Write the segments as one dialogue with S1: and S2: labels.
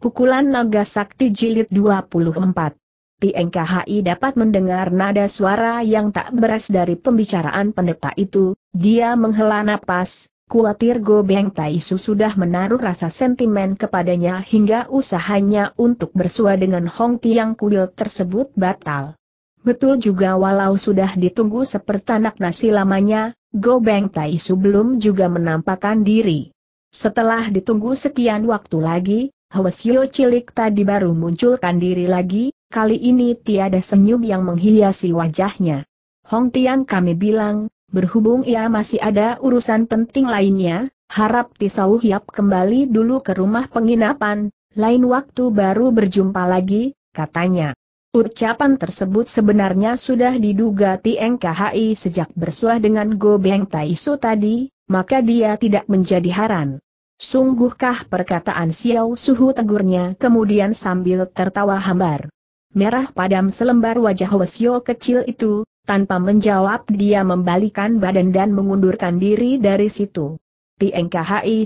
S1: Pukulan Naga Sakti Jilid 24 TNKHI dapat mendengar nada suara yang tak beres dari pembicaraan pendeta itu, dia menghela napas, kuatir Go Beng Taisu sudah menaruh rasa sentimen kepadanya hingga usahanya untuk bersua dengan Hong Tiang Kuil tersebut batal. Betul juga walau sudah ditunggu sepertanak nasi lamanya, Go Beng Taisu belum juga menampakkan diri. Setelah ditunggu sekian waktu lagi, Hwasyo cilik tadi baru munculkan diri lagi, kali ini tiada senyum yang menghiasi wajahnya. Hong Tian kami bilang, berhubung ia masih ada urusan penting lainnya, harap Tisau Hiap kembali dulu ke rumah penginapan, lain waktu baru berjumpa lagi, katanya. Ucapan tersebut sebenarnya sudah diduga TNKHI sejak bersuah dengan Go Beng Taisu tadi, maka dia tidak menjadi haran. Sungguhkah perkataan Xiao Suhu tegurnya kemudian sambil tertawa hambar. Merah padam selembar wajah Wesio kecil itu, tanpa menjawab dia membalikan badan dan mengundurkan diri dari situ. Tieng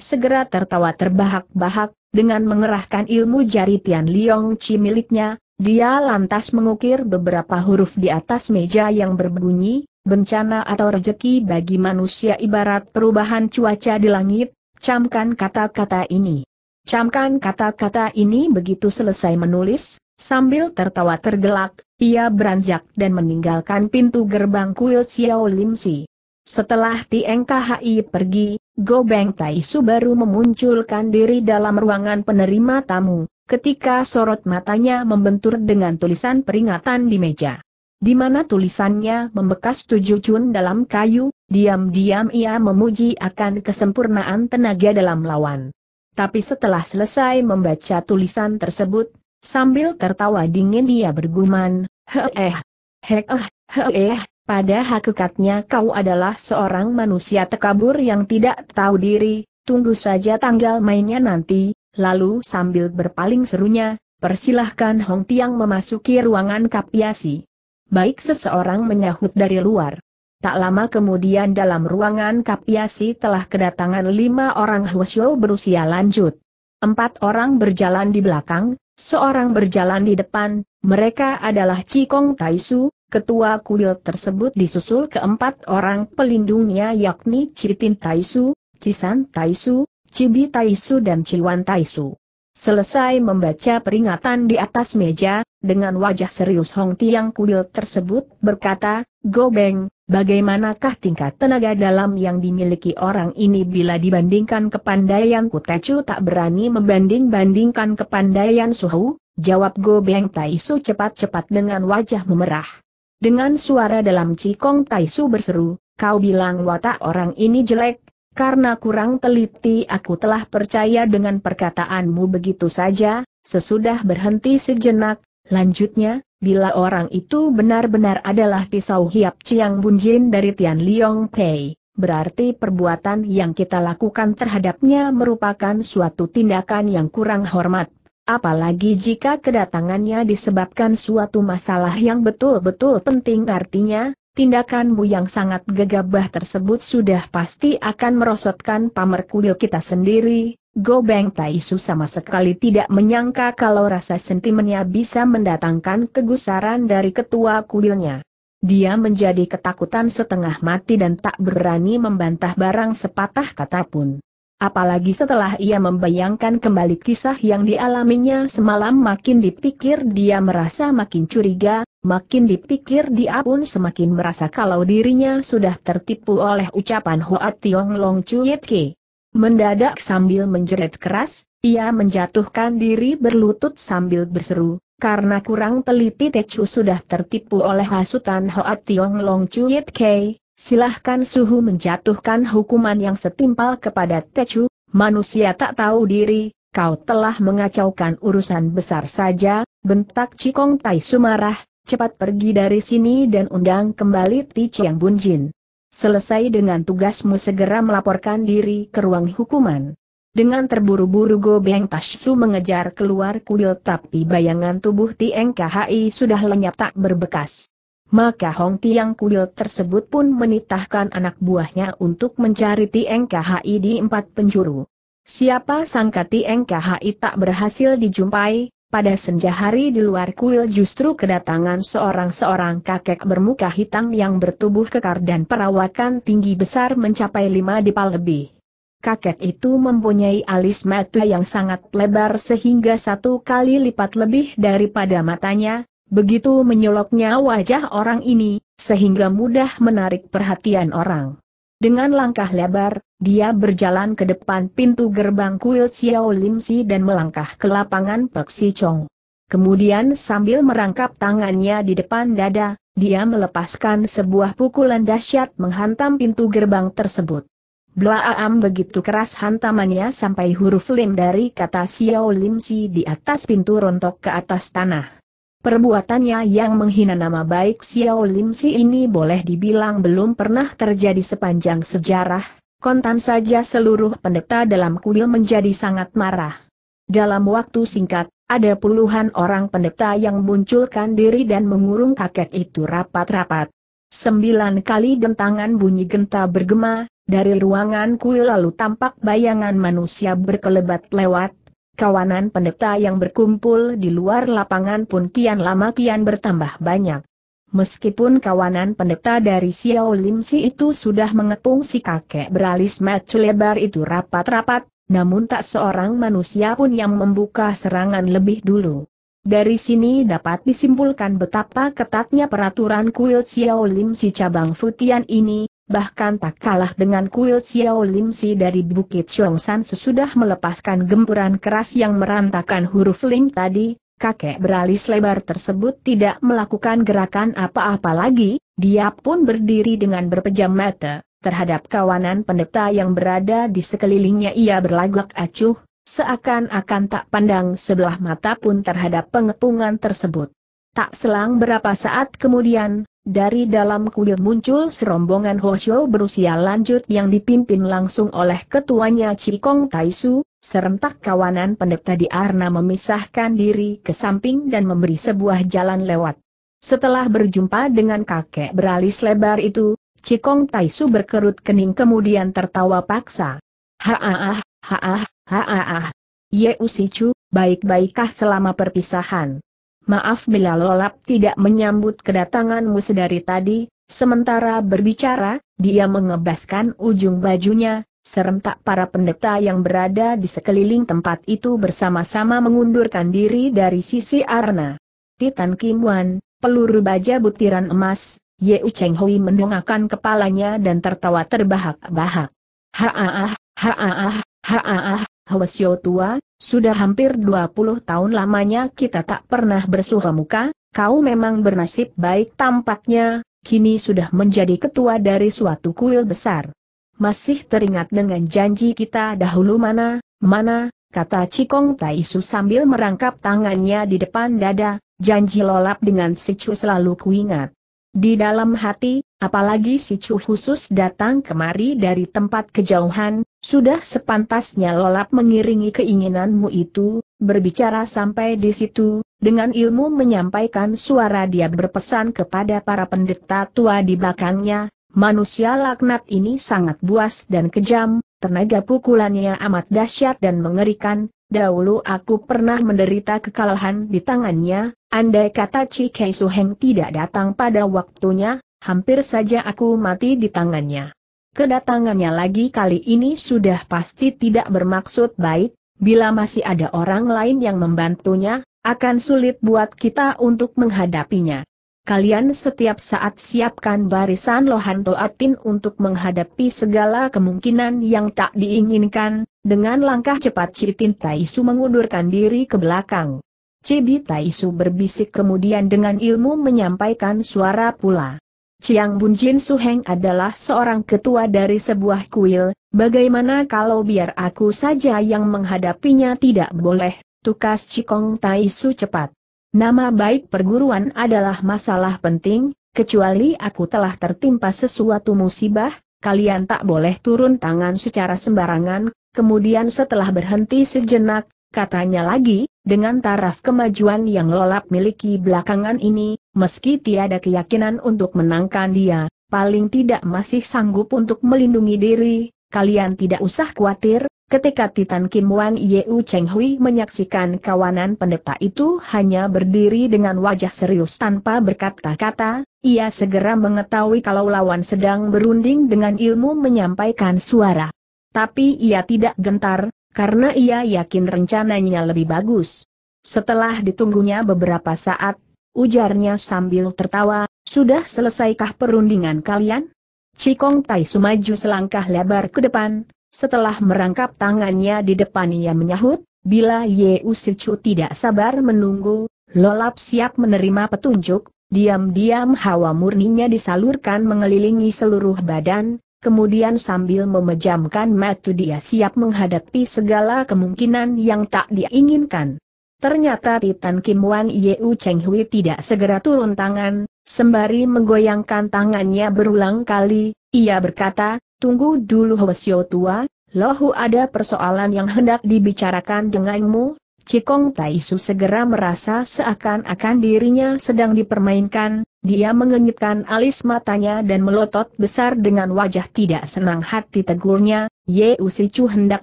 S1: segera tertawa terbahak-bahak, dengan mengerahkan ilmu jari Tian Liong Chi miliknya, dia lantas mengukir beberapa huruf di atas meja yang berbunyi, bencana atau rejeki bagi manusia ibarat perubahan cuaca di langit, Camkan kata-kata ini. Camkan kata-kata ini begitu selesai menulis, sambil tertawa tergelak, ia beranjak dan meninggalkan pintu gerbang kuil Xiao Lim Si. Setelah Tieng Go pergi, Gobeng Su baru memunculkan diri dalam ruangan penerima tamu, ketika sorot matanya membentur dengan tulisan peringatan di meja. Di mana tulisannya membekas tujuh cun dalam kayu, Diam-diam ia memuji akan kesempurnaan tenaga dalam lawan. Tapi setelah selesai membaca tulisan tersebut, sambil tertawa dingin dia bergumam, "Heeh, heeh, heeh, pada hakikatnya kau adalah seorang manusia tekabur yang tidak tahu diri, tunggu saja tanggal mainnya nanti, lalu sambil berpaling serunya, persilahkan Hong Tiang memasuki ruangan kapiasi. Baik seseorang menyahut dari luar. Tak lama kemudian dalam ruangan Kapiasi telah kedatangan lima orang Hwasyo berusia lanjut. Empat orang berjalan di belakang, seorang berjalan di depan, mereka adalah Cikong Taisu, ketua kuil tersebut disusul keempat orang pelindungnya yakni Citin Taisu, Cisan Taisu, Cibi Taisu dan Ciwan Taisu. Selesai membaca peringatan di atas meja, dengan wajah serius Hong Tiang kuil tersebut berkata, Gobeng, Bagaimanakah tingkat tenaga dalam yang dimiliki orang ini bila dibandingkan kepandaian Kutecu tak berani membanding-bandingkan kepandaian Suhu? Jawab Gobeng Taisu cepat-cepat dengan wajah memerah. Dengan suara dalam cikong Taisu berseru, kau bilang watak orang ini jelek, karena kurang teliti aku telah percaya dengan perkataanmu begitu saja, sesudah berhenti sejenak, Lanjutnya, bila orang itu benar-benar adalah pisau hiap Chiang Bunjin dari Tian Liong Pei, berarti perbuatan yang kita lakukan terhadapnya merupakan suatu tindakan yang kurang hormat. Apalagi jika kedatangannya disebabkan suatu masalah yang betul-betul penting artinya, tindakanmu yang sangat gegabah tersebut sudah pasti akan merosotkan pamer kuil kita sendiri, Gobeng Beng Taisu sama sekali tidak menyangka kalau rasa sentimennya bisa mendatangkan kegusaran dari ketua kuilnya. Dia menjadi ketakutan setengah mati dan tak berani membantah barang sepatah kata pun. Apalagi setelah ia membayangkan kembali kisah yang dialaminya semalam makin dipikir dia merasa makin curiga, makin dipikir dia pun semakin merasa kalau dirinya sudah tertipu oleh ucapan Hoa Tiong Long Yit Ke. Mendadak sambil menjerit keras, ia menjatuhkan diri berlutut sambil berseru, karena kurang teliti Techu sudah tertipu oleh hasutan Hoat Tiong Long Chuyit Kei, silahkan suhu menjatuhkan hukuman yang setimpal kepada Techu, manusia tak tahu diri, kau telah mengacaukan urusan besar saja, bentak Cikong Tai Sumarah, cepat pergi dari sini dan undang kembali Ti Chiang Jin. Selesai dengan tugasmu segera melaporkan diri ke ruang hukuman. Dengan terburu-buru Go Beng Tashu mengejar keluar kuil tapi bayangan tubuh Tieng KHI sudah lenyap tak berbekas. Maka Hong Tiang kuil tersebut pun menitahkan anak buahnya untuk mencari Tieng KHI di empat penjuru. Siapa sangka Tieng KHI tak berhasil dijumpai, pada senja hari di luar kuil justru kedatangan seorang-seorang kakek bermuka hitam yang bertubuh kekar dan perawakan tinggi besar mencapai lima dipal lebih. Kakek itu mempunyai alis mata yang sangat lebar sehingga satu kali lipat lebih daripada matanya, begitu menyoloknya wajah orang ini, sehingga mudah menarik perhatian orang. Dengan langkah lebar, dia berjalan ke depan pintu gerbang kuil Xiao Lim Si dan melangkah ke lapangan Pek Si Chong. Kemudian sambil merangkap tangannya di depan dada, dia melepaskan sebuah pukulan dahsyat menghantam pintu gerbang tersebut. Blaam begitu keras hantamannya sampai huruf lim dari kata Xiao Lim Si di atas pintu rontok ke atas tanah. Perbuatannya yang menghina nama baik Xiao Lim Si ini boleh dibilang belum pernah terjadi sepanjang sejarah, kontan saja seluruh pendeta dalam kuil menjadi sangat marah. Dalam waktu singkat, ada puluhan orang pendeta yang munculkan diri dan mengurung kakek itu rapat-rapat. Sembilan kali dentangan bunyi genta bergema, dari ruangan kuil lalu tampak bayangan manusia berkelebat lewat, kawanan pendeta yang berkumpul di luar lapangan pun kian lama kian bertambah banyak. Meskipun kawanan pendeta dari Xiao Lim Si itu sudah mengepung si kakek beralis mata lebar itu rapat-rapat, namun tak seorang manusia pun yang membuka serangan lebih dulu. Dari sini dapat disimpulkan betapa ketatnya peraturan kuil Xiao Lim Si cabang Futian ini, bahkan tak kalah dengan kuil Xiao Lim Si dari Bukit Chongshan sesudah melepaskan gempuran keras yang merantakan huruf Lim tadi, kakek beralis lebar tersebut tidak melakukan gerakan apa-apa lagi, dia pun berdiri dengan berpejam mata, terhadap kawanan pendeta yang berada di sekelilingnya ia berlagak acuh, seakan-akan tak pandang sebelah mata pun terhadap pengepungan tersebut. Tak selang berapa saat kemudian, dari dalam kuil muncul serombongan Hoshio berusia lanjut yang dipimpin langsung oleh ketuanya Cikong Taisu, Serentak kawanan pendeta di Arna memisahkan diri ke samping dan memberi sebuah jalan lewat. Setelah berjumpa dengan kakek beralis lebar itu, Cikong Taisu berkerut kening kemudian tertawa paksa. Haah, haah, haah. Ye Usicu, baik-baikkah selama perpisahan? Maaf bila lolap tidak menyambut kedatanganmu sedari tadi, sementara berbicara, dia mengebaskan ujung bajunya, serentak para pendeta yang berada di sekeliling tempat itu bersama-sama mengundurkan diri dari sisi Arna. Titan Kim Wan, peluru baja butiran emas, Yeu Cheng Hui mendongakkan kepalanya dan tertawa terbahak-bahak. Haaah, haaah, haaah, Hwasyo tua, sudah hampir 20 tahun lamanya kita tak pernah bersuha muka, kau memang bernasib baik tampaknya, kini sudah menjadi ketua dari suatu kuil besar masih teringat dengan janji kita dahulu mana, mana, kata Cikong Taisu sambil merangkap tangannya di depan dada, janji lolap dengan si Chu selalu kuingat. Di dalam hati, apalagi si Chu khusus datang kemari dari tempat kejauhan, sudah sepantasnya lolap mengiringi keinginanmu itu, berbicara sampai di situ, dengan ilmu menyampaikan suara dia berpesan kepada para pendeta tua di belakangnya, Manusia laknat ini sangat buas dan kejam, tenaga pukulannya amat dahsyat dan mengerikan, dahulu aku pernah menderita kekalahan di tangannya, andai kata Cikei Suheng tidak datang pada waktunya, hampir saja aku mati di tangannya. Kedatangannya lagi kali ini sudah pasti tidak bermaksud baik, bila masih ada orang lain yang membantunya, akan sulit buat kita untuk menghadapinya kalian setiap saat siapkan barisan lohan toatin untuk menghadapi segala kemungkinan yang tak diinginkan, dengan langkah cepat Citin Taisu mengundurkan diri ke belakang. Cibi Taisu berbisik kemudian dengan ilmu menyampaikan suara pula. Ciang Bun Jin Suheng adalah seorang ketua dari sebuah kuil, bagaimana kalau biar aku saja yang menghadapinya tidak boleh, tukas Cikong Taisu cepat. Nama baik perguruan adalah masalah penting, kecuali aku telah tertimpa sesuatu musibah, kalian tak boleh turun tangan secara sembarangan, kemudian setelah berhenti sejenak, katanya lagi, dengan taraf kemajuan yang lolap miliki belakangan ini, meski tiada keyakinan untuk menangkan dia, paling tidak masih sanggup untuk melindungi diri, kalian tidak usah khawatir, Ketika Titan Kim Wan Yeu Cheng Hui menyaksikan kawanan pendeta itu hanya berdiri dengan wajah serius tanpa berkata-kata, ia segera mengetahui kalau lawan sedang berunding dengan ilmu menyampaikan suara. Tapi ia tidak gentar, karena ia yakin rencananya lebih bagus. Setelah ditunggunya beberapa saat, ujarnya sambil tertawa, sudah selesaikah perundingan kalian? Cikong Tai Sumaju selangkah lebar ke depan, setelah merangkap tangannya di depan ia menyahut, bila Ye Usicu tidak sabar menunggu, Lolap siap menerima petunjuk, diam-diam hawa murninya disalurkan mengelilingi seluruh badan, kemudian sambil memejamkan mata dia siap menghadapi segala kemungkinan yang tak diinginkan. Ternyata Titan Kim Wan U Cheng Hui tidak segera turun tangan, sembari menggoyangkan tangannya berulang kali, ia berkata, Tunggu dulu Hwasyo tua, lohu ada persoalan yang hendak dibicarakan denganmu, Cikong Taisu segera merasa seakan-akan dirinya sedang dipermainkan, dia mengenyitkan alis matanya dan melotot besar dengan wajah tidak senang hati tegurnya, Ye Usicu hendak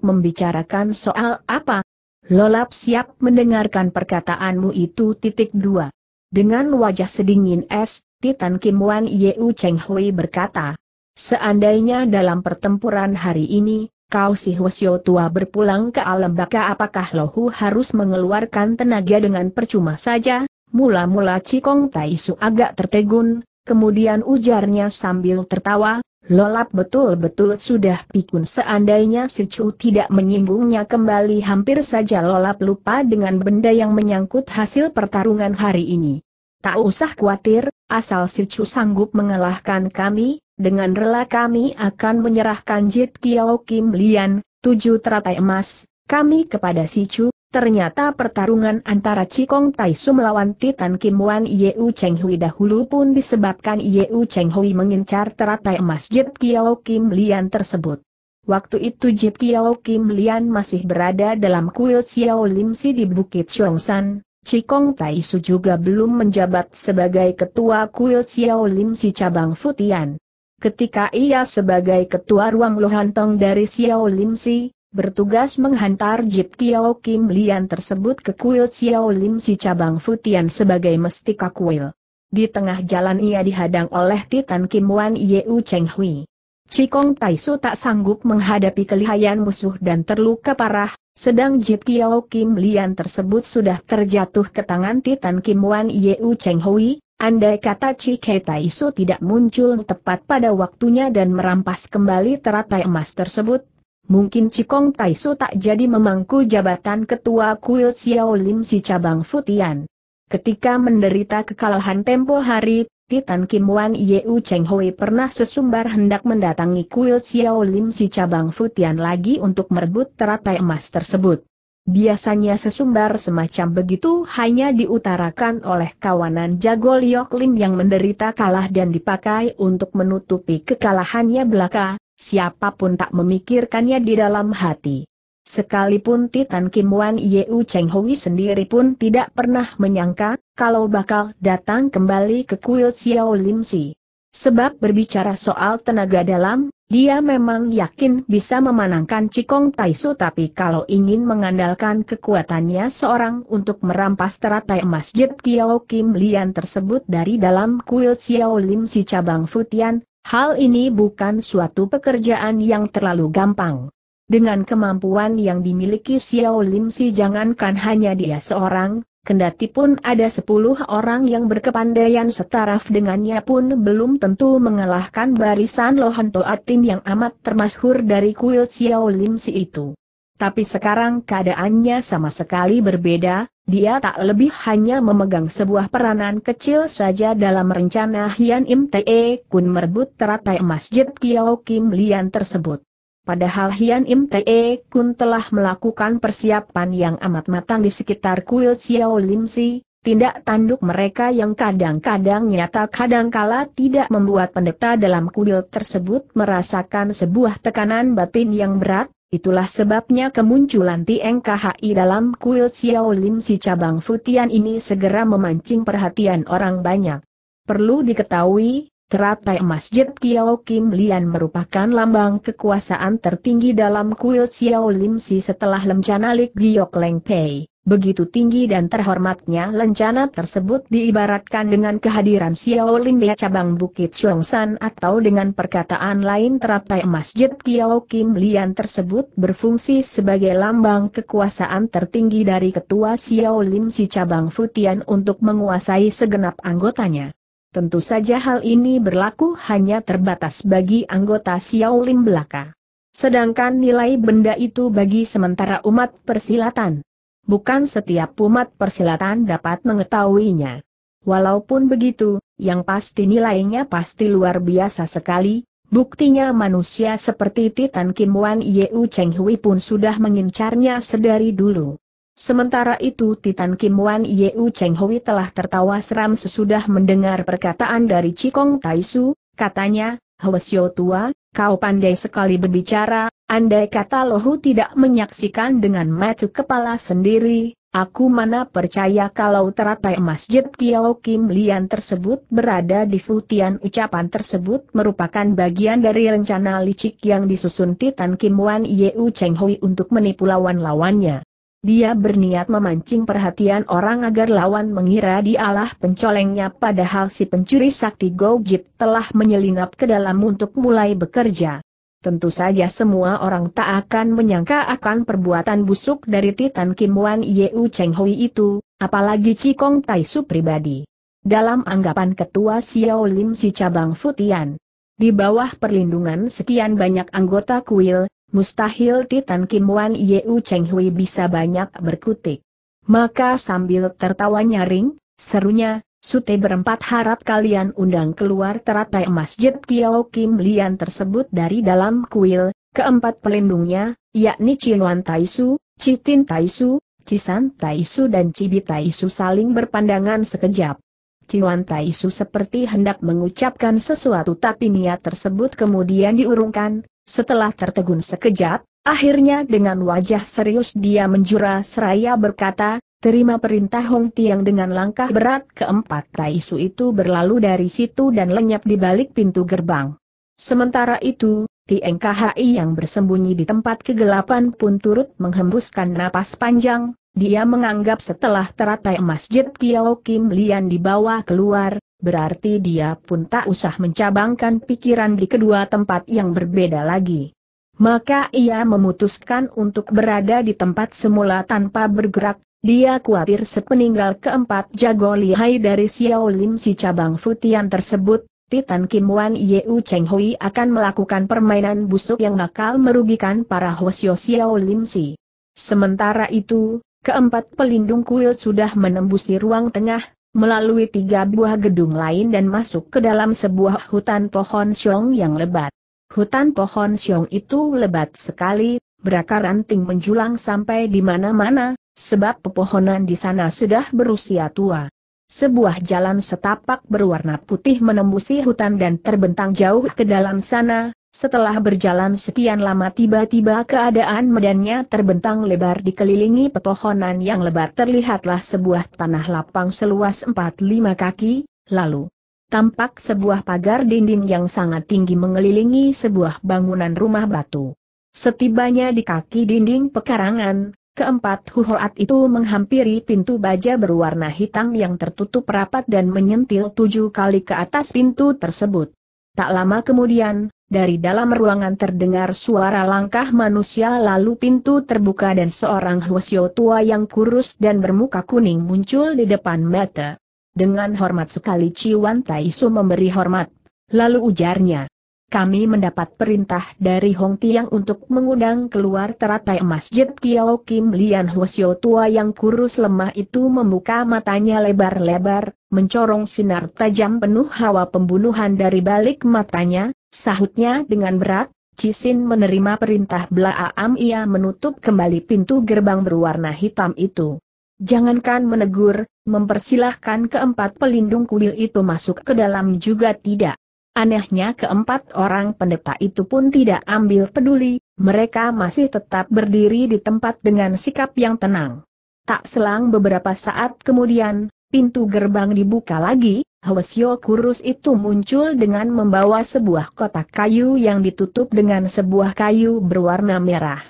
S1: membicarakan soal apa? Lolap siap mendengarkan perkataanmu itu titik dua. Dengan wajah sedingin es, Titan Kim Wan Ye U Cheng Hui berkata, Seandainya dalam pertempuran hari ini, kau si Hwasyo tua berpulang ke alam baka apakah lohu harus mengeluarkan tenaga dengan percuma saja? Mula-mula Cikong Taisu agak tertegun, kemudian ujarnya sambil tertawa, lolap betul-betul sudah pikun seandainya si Chu tidak menyinggungnya kembali hampir saja lolap lupa dengan benda yang menyangkut hasil pertarungan hari ini. Tak usah khawatir, asal si Chu sanggup mengalahkan kami, dengan rela kami akan menyerahkan Jit Kiao Kim Lian, tujuh teratai emas, kami kepada Si Chu, ternyata pertarungan antara Cikong Taisu melawan Titan Kim Wan Yeu Cheng Hui dahulu pun disebabkan Yeu Cheng Hui mengincar teratai emas Jit Kiao Kim Lian tersebut. Waktu itu Jit Kiao Kim Lian masih berada dalam kuil Xiao Lim Si di Bukit Chongsan. Cikong Tai Taisu juga belum menjabat sebagai ketua kuil Xiao Lim Si cabang Futian ketika ia sebagai ketua ruang Lohantong dari Xiao Lim Si, bertugas menghantar Jip Kiao Kim Lian tersebut ke kuil Xiao Lim Si cabang Futian sebagai mestika kuil. Di tengah jalan ia dihadang oleh Titan Kim Wan Yeu Cheng Hui. Cikong Taisu tak sanggup menghadapi kelihayan musuh dan terluka parah, sedang Jip Kiao Kim Lian tersebut sudah terjatuh ke tangan Titan Kim Wan Yeu Cheng Hui, Andai kata Chike Taisu tidak muncul tepat pada waktunya dan merampas kembali teratai emas tersebut, mungkin Cikong Taisu tak jadi memangku jabatan ketua kuil Xiao Lim si cabang Futian. Ketika menderita kekalahan tempo hari, Titan Kim Wan Yeu Cheng Hui pernah sesumbar hendak mendatangi kuil Xiao Lim si cabang Futian lagi untuk merebut teratai emas tersebut. Biasanya sesumbar semacam begitu hanya diutarakan oleh kawanan jago Liok Lim yang menderita kalah dan dipakai untuk menutupi kekalahannya belaka, siapapun tak memikirkannya di dalam hati. Sekalipun Titan Kim Wan Yeu Cheng Hui sendiri pun tidak pernah menyangka, kalau bakal datang kembali ke kuil Xiao Lim Si. Sebab berbicara soal tenaga dalam, dia memang yakin bisa memenangkan Cikong Taisu tapi kalau ingin mengandalkan kekuatannya seorang untuk merampas teratai masjid Tiao Kim Lian tersebut dari dalam kuil Xiao Lim si cabang Futian, hal ini bukan suatu pekerjaan yang terlalu gampang. Dengan kemampuan yang dimiliki Xiao Lim si jangankan hanya dia seorang, Kendati pun ada sepuluh orang yang berkepandaian setaraf dengannya pun belum tentu mengalahkan barisan Lohan Toatin yang amat termasyhur dari kuil Xiao Lim Si itu. Tapi sekarang keadaannya sama sekali berbeda, dia tak lebih hanya memegang sebuah peranan kecil saja dalam rencana Hian Im Te Kun merebut teratai masjid Kiao Kim Lian tersebut. Padahal Hian Im Te Kun telah melakukan persiapan yang amat matang di sekitar kuil Xiao Lim Si, tindak tanduk mereka yang kadang-kadang nyata kadangkala tidak membuat pendeta dalam kuil tersebut merasakan sebuah tekanan batin yang berat, itulah sebabnya kemunculan Tieng KHI dalam kuil Xiao Lim Si cabang Futian ini segera memancing perhatian orang banyak. Perlu diketahui, Teratai Masjid Kiao Kim Lian merupakan lambang kekuasaan tertinggi dalam kuil Xiao Lim Si setelah lencana Lik Giok Leng Pei. Begitu tinggi dan terhormatnya lencana tersebut diibaratkan dengan kehadiran Xiao Lim Bia ya cabang Bukit Chongsan atau dengan perkataan lain teratai Masjid Kiao Kim Lian tersebut berfungsi sebagai lambang kekuasaan tertinggi dari ketua Xiao Lim si cabang Futian untuk menguasai segenap anggotanya. Tentu saja hal ini berlaku hanya terbatas bagi anggota Xiaolin belaka. Sedangkan nilai benda itu bagi sementara umat persilatan. Bukan setiap umat persilatan dapat mengetahuinya. Walaupun begitu, yang pasti nilainya pasti luar biasa sekali, buktinya manusia seperti Titan Kim Wan Yeu Cheng Hui pun sudah mengincarnya sedari dulu. Sementara itu Titan Kim Wan Yeu Cheng Hui telah tertawa seram sesudah mendengar perkataan dari Cikong Taisu, katanya, Hwasyo tua, kau pandai sekali berbicara, andai kata lohu tidak menyaksikan dengan mata kepala sendiri, Aku mana percaya kalau teratai masjid Kiao Kim Lian tersebut berada di Futian ucapan tersebut merupakan bagian dari rencana licik yang disusun Titan Kim Wan Yeu Cheng Hui untuk menipu lawan-lawannya. Dia berniat memancing perhatian orang agar lawan mengira dialah pencolengnya padahal si pencuri sakti Gojit telah menyelinap ke dalam untuk mulai bekerja. Tentu saja semua orang tak akan menyangka akan perbuatan busuk dari Titan Kim Wan Yeu Cheng Hui itu, apalagi Cikong Tai Su pribadi. Dalam anggapan ketua Xiao Lim si cabang Futian, di bawah perlindungan sekian banyak anggota kuil, mustahil Titan Kim Wan Yeu Cheng Hui bisa banyak berkutik. Maka sambil tertawa nyaring, serunya, Sute berempat harap kalian undang keluar teratai masjid Kiao Kim Lian tersebut dari dalam kuil, keempat pelindungnya, yakni Cinuan Taisu, Citin Taisu, Cisan Taisu dan Cibi Taisu saling berpandangan sekejap. Cinuan Taisu seperti hendak mengucapkan sesuatu tapi niat tersebut kemudian diurungkan, setelah tertegun sekejap, akhirnya dengan wajah serius dia menjura seraya berkata, terima perintah Hong Tiang dengan langkah berat keempat Taisu itu berlalu dari situ dan lenyap di balik pintu gerbang. Sementara itu, Tieng KHI yang bersembunyi di tempat kegelapan pun turut menghembuskan napas panjang, dia menganggap setelah teratai masjid Tiao Kim Lian dibawa keluar, berarti dia pun tak usah mencabangkan pikiran di kedua tempat yang berbeda lagi. Maka ia memutuskan untuk berada di tempat semula tanpa bergerak, dia khawatir sepeninggal keempat jago lihai dari Xiao Lim si cabang Futian tersebut, Titan Kim Wan Yeu Cheng Hui akan melakukan permainan busuk yang nakal merugikan para Hwasyo Xiao Lim si. Sementara itu, keempat pelindung kuil sudah menembusi ruang tengah, melalui tiga buah gedung lain dan masuk ke dalam sebuah hutan pohon siong yang lebat. Hutan pohon siong itu lebat sekali, berakar ranting menjulang sampai di mana-mana, sebab pepohonan di sana sudah berusia tua. Sebuah jalan setapak berwarna putih menembusi hutan dan terbentang jauh ke dalam sana, setelah berjalan sekian lama tiba-tiba keadaan medannya terbentang lebar dikelilingi pepohonan yang lebar terlihatlah sebuah tanah lapang seluas 4-5 kaki, lalu tampak sebuah pagar dinding yang sangat tinggi mengelilingi sebuah bangunan rumah batu. Setibanya di kaki dinding pekarangan, keempat huhoat itu menghampiri pintu baja berwarna hitam yang tertutup rapat dan menyentil tujuh kali ke atas pintu tersebut. Tak lama kemudian, dari dalam ruangan terdengar suara langkah manusia lalu pintu terbuka dan seorang huasio tua yang kurus dan bermuka kuning muncul di depan mata. Dengan hormat sekali Ciwan Taisu memberi hormat, lalu ujarnya. Kami mendapat perintah dari Hong Tiang untuk mengundang keluar teratai masjid Kiao Kim Lian Hwasyo tua yang kurus lemah itu membuka matanya lebar-lebar, mencorong sinar tajam penuh hawa pembunuhan dari balik matanya, Sahutnya dengan berat, Cisin menerima perintah Blaam ia menutup kembali pintu gerbang berwarna hitam itu. Jangankan menegur, mempersilahkan keempat pelindung kuil itu masuk ke dalam juga tidak. Anehnya keempat orang pendeta itu pun tidak ambil peduli, mereka masih tetap berdiri di tempat dengan sikap yang tenang. Tak selang beberapa saat kemudian, pintu gerbang dibuka lagi, Hwasyo kurus itu muncul dengan membawa sebuah kotak kayu yang ditutup dengan sebuah kayu berwarna merah.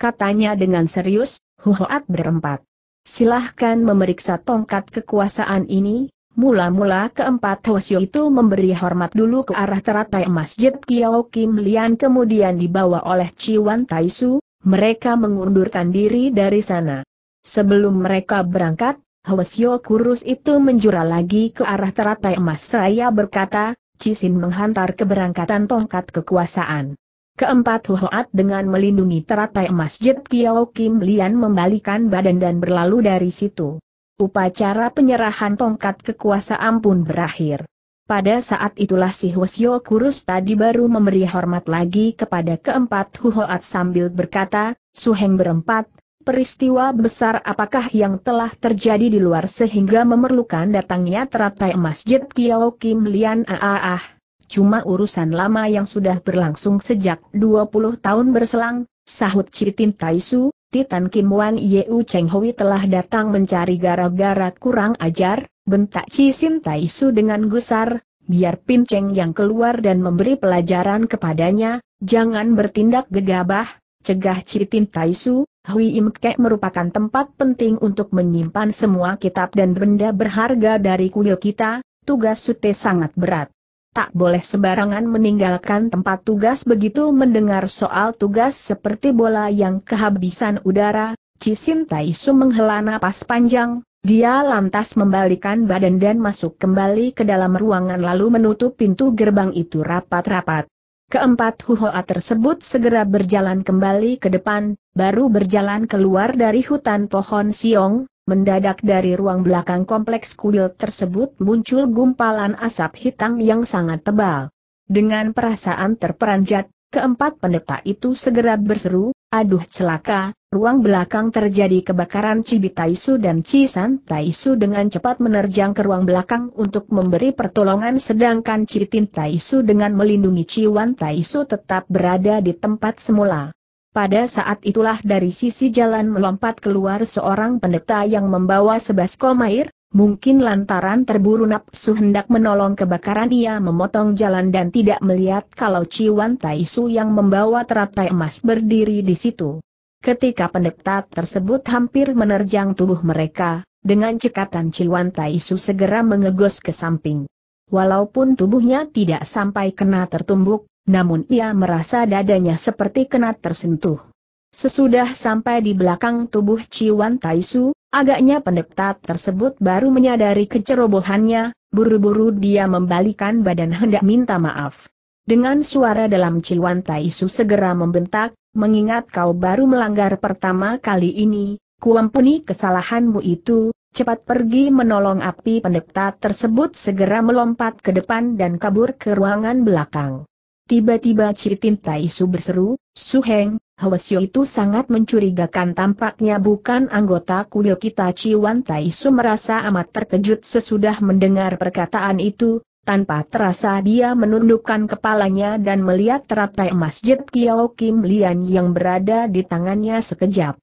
S1: Katanya dengan serius, Huhoat berempat. Silahkan memeriksa tongkat kekuasaan ini, mula-mula keempat Hwasyo itu memberi hormat dulu ke arah teratai masjid Kiao Kim Lian kemudian dibawa oleh Ciwan Taisu, mereka mengundurkan diri dari sana. Sebelum mereka berangkat, Hwasyo kurus itu menjura lagi ke arah teratai emas seraya berkata, Cisin menghantar keberangkatan tongkat kekuasaan. Keempat Huhoat dengan melindungi teratai emas Jet Kiao Kim Lian membalikan badan dan berlalu dari situ. Upacara penyerahan tongkat kekuasaan pun berakhir. Pada saat itulah si Hwasyo Kurus tadi baru memberi hormat lagi kepada keempat Huhoat sambil berkata, Suheng berempat, Peristiwa besar apakah yang telah terjadi di luar sehingga memerlukan datangnya teratai masjid Kiao Kim Lian Aaah. Cuma urusan lama yang sudah berlangsung sejak 20 tahun berselang, sahut Citin Taisu, Titan Kim Wan Yeu Cheng Hui telah datang mencari gara-gara kurang ajar, bentak Cisin Taisu dengan gusar, biar Pin Cheng yang keluar dan memberi pelajaran kepadanya, jangan bertindak gegabah, cegah Citin Taisu, Hui Im Kek merupakan tempat penting untuk menyimpan semua kitab dan benda berharga dari kuil kita, tugas Sute sangat berat. Tak boleh sembarangan meninggalkan tempat tugas begitu mendengar soal tugas seperti bola yang kehabisan udara, Cisin Taisu menghela napas panjang, dia lantas membalikan badan dan masuk kembali ke dalam ruangan lalu menutup pintu gerbang itu rapat-rapat. Keempat huhoa tersebut segera berjalan kembali ke depan, baru berjalan keluar dari hutan pohon siong, mendadak dari ruang belakang kompleks kuil tersebut muncul gumpalan asap hitam yang sangat tebal. Dengan perasaan terperanjat, Keempat pendeta itu segera berseru, aduh celaka, ruang belakang terjadi kebakaran Cibitaisu dan Cisan Taisu dengan cepat menerjang ke ruang belakang untuk memberi pertolongan sedangkan Citin Taisu dengan melindungi Ciwan Taisu tetap berada di tempat semula. Pada saat itulah dari sisi jalan melompat keluar seorang pendeta yang membawa sebaskom air. Mungkin lantaran terburu nafsu hendak menolong kebakaran ia memotong jalan dan tidak melihat kalau Ciwan Taisu yang membawa teratai emas berdiri di situ. Ketika pendekta tersebut hampir menerjang tubuh mereka, dengan cekatan Ciwan Taisu segera mengegos ke samping. Walaupun tubuhnya tidak sampai kena tertumbuk, namun ia merasa dadanya seperti kena tersentuh. Sesudah sampai di belakang tubuh Ciwan Taisu, Agaknya pendeta tersebut baru menyadari kecerobohannya, buru-buru dia membalikan badan hendak minta maaf. Dengan suara dalam Ciwan Taisu segera membentak, mengingat kau baru melanggar pertama kali ini, kuampuni kesalahanmu itu, cepat pergi menolong api Pendeta tersebut segera melompat ke depan dan kabur ke ruangan belakang. Tiba-tiba Citin Taisu berseru, Suheng, Hwasyo itu sangat mencurigakan tampaknya bukan anggota kuil kita Ciwan Taisu merasa amat terkejut sesudah mendengar perkataan itu, tanpa terasa dia menundukkan kepalanya dan melihat teratai masjid Kiao Kim Lian yang berada di tangannya sekejap.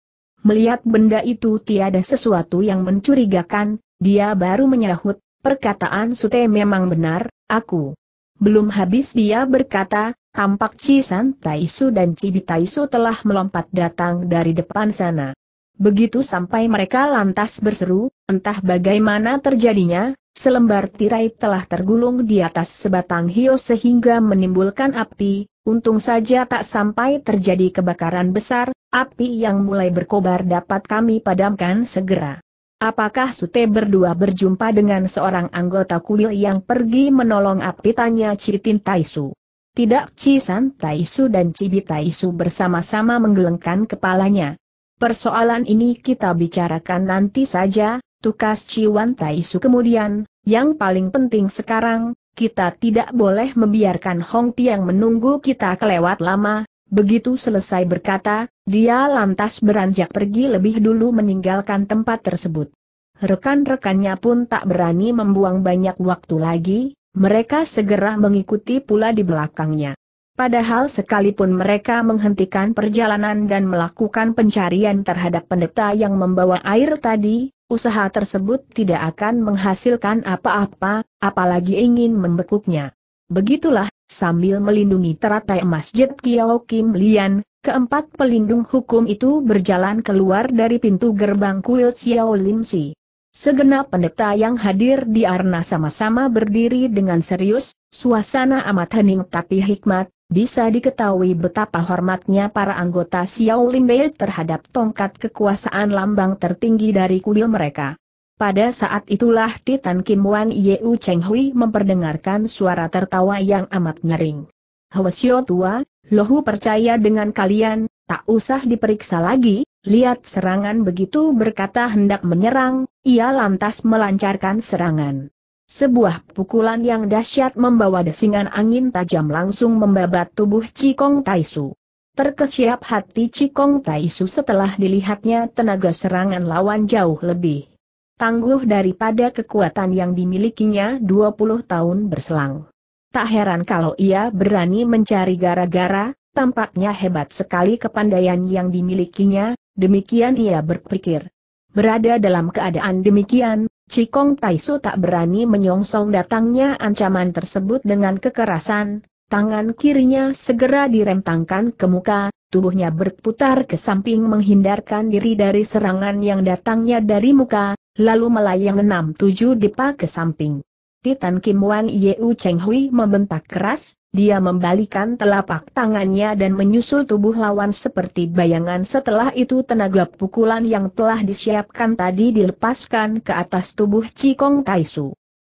S1: Melihat benda itu tiada sesuatu yang mencurigakan, dia baru menyahut, perkataan Sute memang benar, aku. Belum habis dia berkata, Tampak Cisan, San Taisu dan Cibi Taisu telah melompat datang dari depan sana. Begitu sampai mereka lantas berseru, entah bagaimana terjadinya, selembar tirai telah tergulung di atas sebatang hio sehingga menimbulkan api, untung saja tak sampai terjadi kebakaran besar, api yang mulai berkobar dapat kami padamkan segera. Apakah Sute berdua berjumpa dengan seorang anggota kuil yang pergi menolong api tanya Citin Taisu. Tidak Cisan Taisu dan Cibi Taisu bersama-sama menggelengkan kepalanya. Persoalan ini kita bicarakan nanti saja, tukas Ciwan Taisu kemudian, yang paling penting sekarang, kita tidak boleh membiarkan Hong Tiang menunggu kita kelewat lama, begitu selesai berkata, dia lantas beranjak pergi lebih dulu meninggalkan tempat tersebut. Rekan-rekannya pun tak berani membuang banyak waktu lagi, mereka segera mengikuti pula di belakangnya. Padahal sekalipun mereka menghentikan perjalanan dan melakukan pencarian terhadap pendeta yang membawa air tadi, usaha tersebut tidak akan menghasilkan apa-apa, apalagi ingin membekuknya. Begitulah, sambil melindungi teratai masjid Kiao Kim Lian, keempat pelindung hukum itu berjalan keluar dari pintu gerbang kuil Xiao Lim Si. Segenap pendeta yang hadir di Arna sama-sama berdiri dengan serius, suasana amat hening tapi hikmat, bisa diketahui betapa hormatnya para anggota Xiao Limbei terhadap tongkat kekuasaan lambang tertinggi dari kuil mereka. Pada saat itulah Titan Kim Wan Yeu Cheng Hui memperdengarkan suara tertawa yang amat nyering. Hwasyo tua, Lohu percaya dengan kalian, tak usah diperiksa lagi, Lihat serangan begitu berkata hendak menyerang, ia lantas melancarkan serangan. Sebuah pukulan yang dahsyat membawa desingan angin tajam langsung membabat tubuh Cikong Taisu. Terkesiap hati Cikong Taisu setelah dilihatnya tenaga serangan lawan jauh lebih tangguh daripada kekuatan yang dimilikinya 20 tahun berselang. Tak heran kalau ia berani mencari gara-gara, tampaknya hebat sekali kepandaian yang dimilikinya, Demikian ia berpikir. Berada dalam keadaan demikian, Cikong Taisu tak berani menyongsong datangnya ancaman tersebut dengan kekerasan, tangan kirinya segera direntangkan ke muka, tubuhnya berputar ke samping menghindarkan diri dari serangan yang datangnya dari muka, lalu melayang enam tujuh depa ke samping. Titan Kim Wan Yeu Cheng Hui membentak keras, dia membalikan telapak tangannya dan menyusul tubuh lawan seperti bayangan setelah itu tenaga pukulan yang telah disiapkan tadi dilepaskan ke atas tubuh Cikong Kaisu.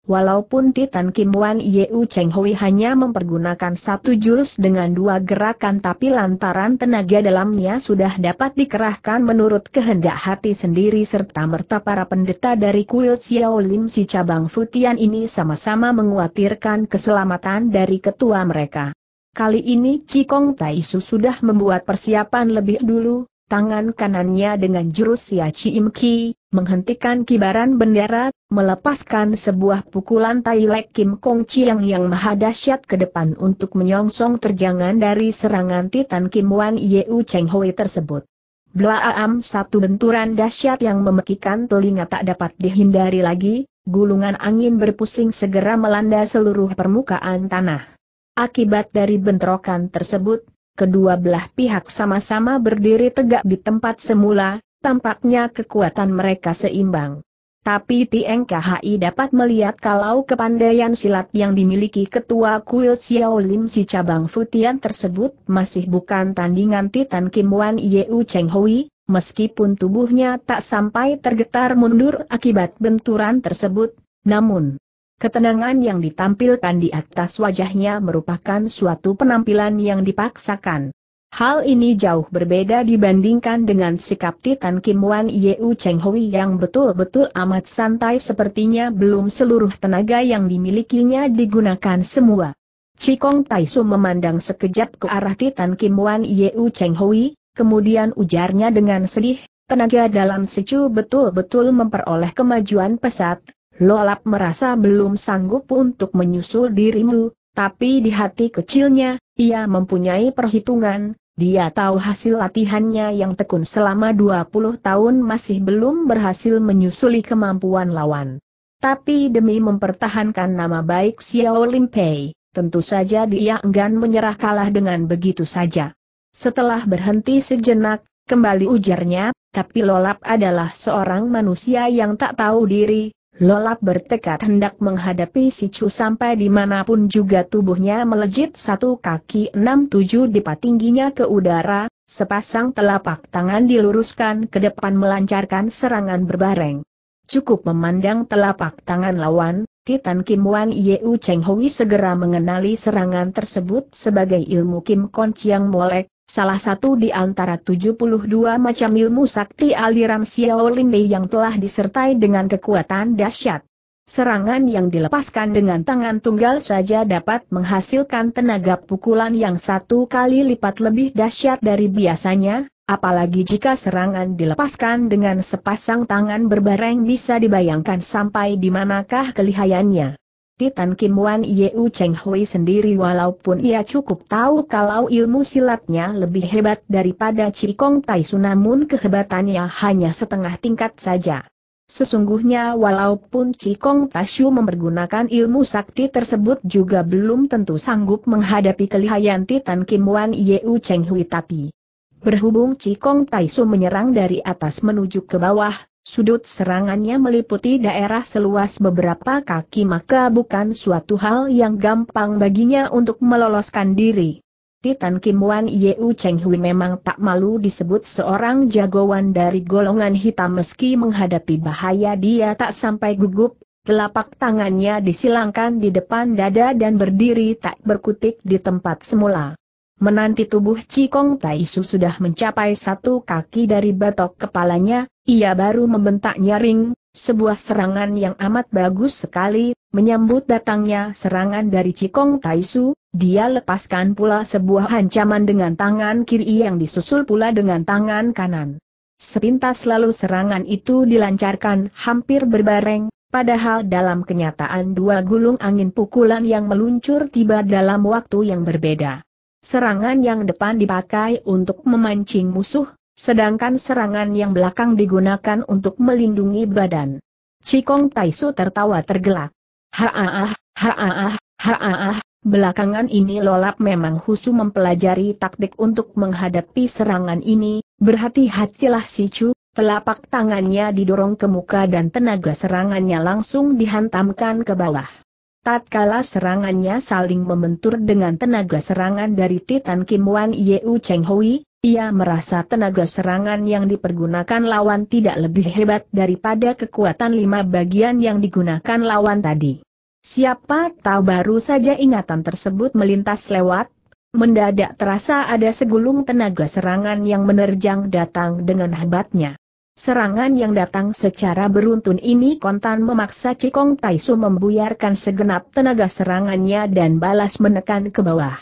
S1: Walaupun Titan Kim Wan Yu Cheng Hui hanya mempergunakan satu jurus dengan dua gerakan tapi lantaran tenaga dalamnya sudah dapat dikerahkan menurut kehendak hati sendiri serta merta para pendeta dari kuil Xiao Lim si cabang Futian ini sama-sama menguatirkan keselamatan dari ketua mereka. Kali ini Cikong Taisu sudah membuat persiapan lebih dulu, tangan kanannya dengan jurus Ya Im Ki, menghentikan kibaran bendera, melepaskan sebuah pukulan Tai Lek Kim Kong Chiang yang maha dahsyat ke depan untuk menyongsong terjangan dari serangan Titan Kim Wan Yeu Cheng Hui tersebut. Blaam satu benturan dahsyat yang memekikan telinga tak dapat dihindari lagi, gulungan angin berpusing segera melanda seluruh permukaan tanah. Akibat dari bentrokan tersebut, kedua belah pihak sama-sama berdiri tegak di tempat semula, tampaknya kekuatan mereka seimbang. Tapi TNKHI dapat melihat kalau kepandaian silat yang dimiliki Ketua Kuil Xiao Lim si cabang Futian tersebut masih bukan tandingan Titan Kim Wan Yeu Cheng Hui, meskipun tubuhnya tak sampai tergetar mundur akibat benturan tersebut, namun, Ketenangan yang ditampilkan di atas wajahnya merupakan suatu penampilan yang dipaksakan. Hal ini jauh berbeda dibandingkan dengan sikap Titan Kim Wan Yeu Cheng Hui yang betul-betul amat santai sepertinya belum seluruh tenaga yang dimilikinya digunakan semua. Cikong Taisu memandang sekejap ke arah Titan Kim Wan Yeu Cheng Hui, kemudian ujarnya dengan sedih, tenaga dalam secu betul-betul memperoleh kemajuan pesat, Lolap merasa belum sanggup untuk menyusul dirimu, tapi di hati kecilnya, ia mempunyai perhitungan, dia tahu hasil latihannya yang tekun selama 20 tahun masih belum berhasil menyusuli kemampuan lawan. Tapi demi mempertahankan nama baik Xiao Lim Pei, tentu saja dia enggan menyerah kalah dengan begitu saja. Setelah berhenti sejenak, kembali ujarnya, tapi Lolap adalah seorang manusia yang tak tahu diri, Lolap bertekad hendak menghadapi si Chu sampai dimanapun juga tubuhnya melejit satu kaki enam tujuh depa tingginya ke udara, sepasang telapak tangan diluruskan ke depan melancarkan serangan berbareng. Cukup memandang telapak tangan lawan, Titan Kim Wan Yeu Cheng Hui segera mengenali serangan tersebut sebagai ilmu Kim Kon Chiang Molek, salah satu di antara 72 macam ilmu sakti aliran Xiaolin Mei yang telah disertai dengan kekuatan dahsyat. Serangan yang dilepaskan dengan tangan tunggal saja dapat menghasilkan tenaga pukulan yang satu kali lipat lebih dahsyat dari biasanya, apalagi jika serangan dilepaskan dengan sepasang tangan berbareng bisa dibayangkan sampai di manakah kelihayannya. Titan Kim Wan Yeu Cheng Hui sendiri walaupun ia cukup tahu kalau ilmu silatnya lebih hebat daripada Cikong Su namun kehebatannya hanya setengah tingkat saja. Sesungguhnya walaupun Cikong Tasyu mempergunakan ilmu sakti tersebut juga belum tentu sanggup menghadapi kelihayan Titan Kim Wan Yeu Cheng Hui tapi berhubung Cikong Su menyerang dari atas menuju ke bawah, sudut serangannya meliputi daerah seluas beberapa kaki maka bukan suatu hal yang gampang baginya untuk meloloskan diri. Titan Kim Wan Yeu Cheng Hui memang tak malu disebut seorang jagoan dari golongan hitam meski menghadapi bahaya dia tak sampai gugup, telapak tangannya disilangkan di depan dada dan berdiri tak berkutik di tempat semula. Menanti tubuh Cikong Taisu sudah mencapai satu kaki dari batok kepalanya, ia baru membentak nyaring, sebuah serangan yang amat bagus sekali, menyambut datangnya serangan dari Cikong Taisu, dia lepaskan pula sebuah ancaman dengan tangan kiri yang disusul pula dengan tangan kanan. Sepintas lalu serangan itu dilancarkan hampir berbareng, Padahal dalam kenyataan dua gulung angin pukulan yang meluncur tiba dalam waktu yang berbeda. Serangan yang depan dipakai untuk memancing musuh, sedangkan serangan yang belakang digunakan untuk melindungi badan. Cikong Taisu tertawa tergelak. Haaah, haaah, haaah, Belakangan ini Lolap memang khusus mempelajari taktik untuk menghadapi serangan ini, berhati-hatilah si Chu, telapak tangannya didorong ke muka dan tenaga serangannya langsung dihantamkan ke bawah. Tatkala serangannya saling membentur dengan tenaga serangan dari Titan Kim Wan Yeu Cheng Hui, ia merasa tenaga serangan yang dipergunakan lawan tidak lebih hebat daripada kekuatan lima bagian yang digunakan lawan tadi. Siapa tahu baru saja ingatan tersebut melintas lewat, mendadak terasa ada segulung tenaga serangan yang menerjang datang dengan hebatnya. Serangan yang datang secara beruntun ini kontan memaksa Cikong Taisu membuyarkan segenap tenaga serangannya dan balas menekan ke bawah.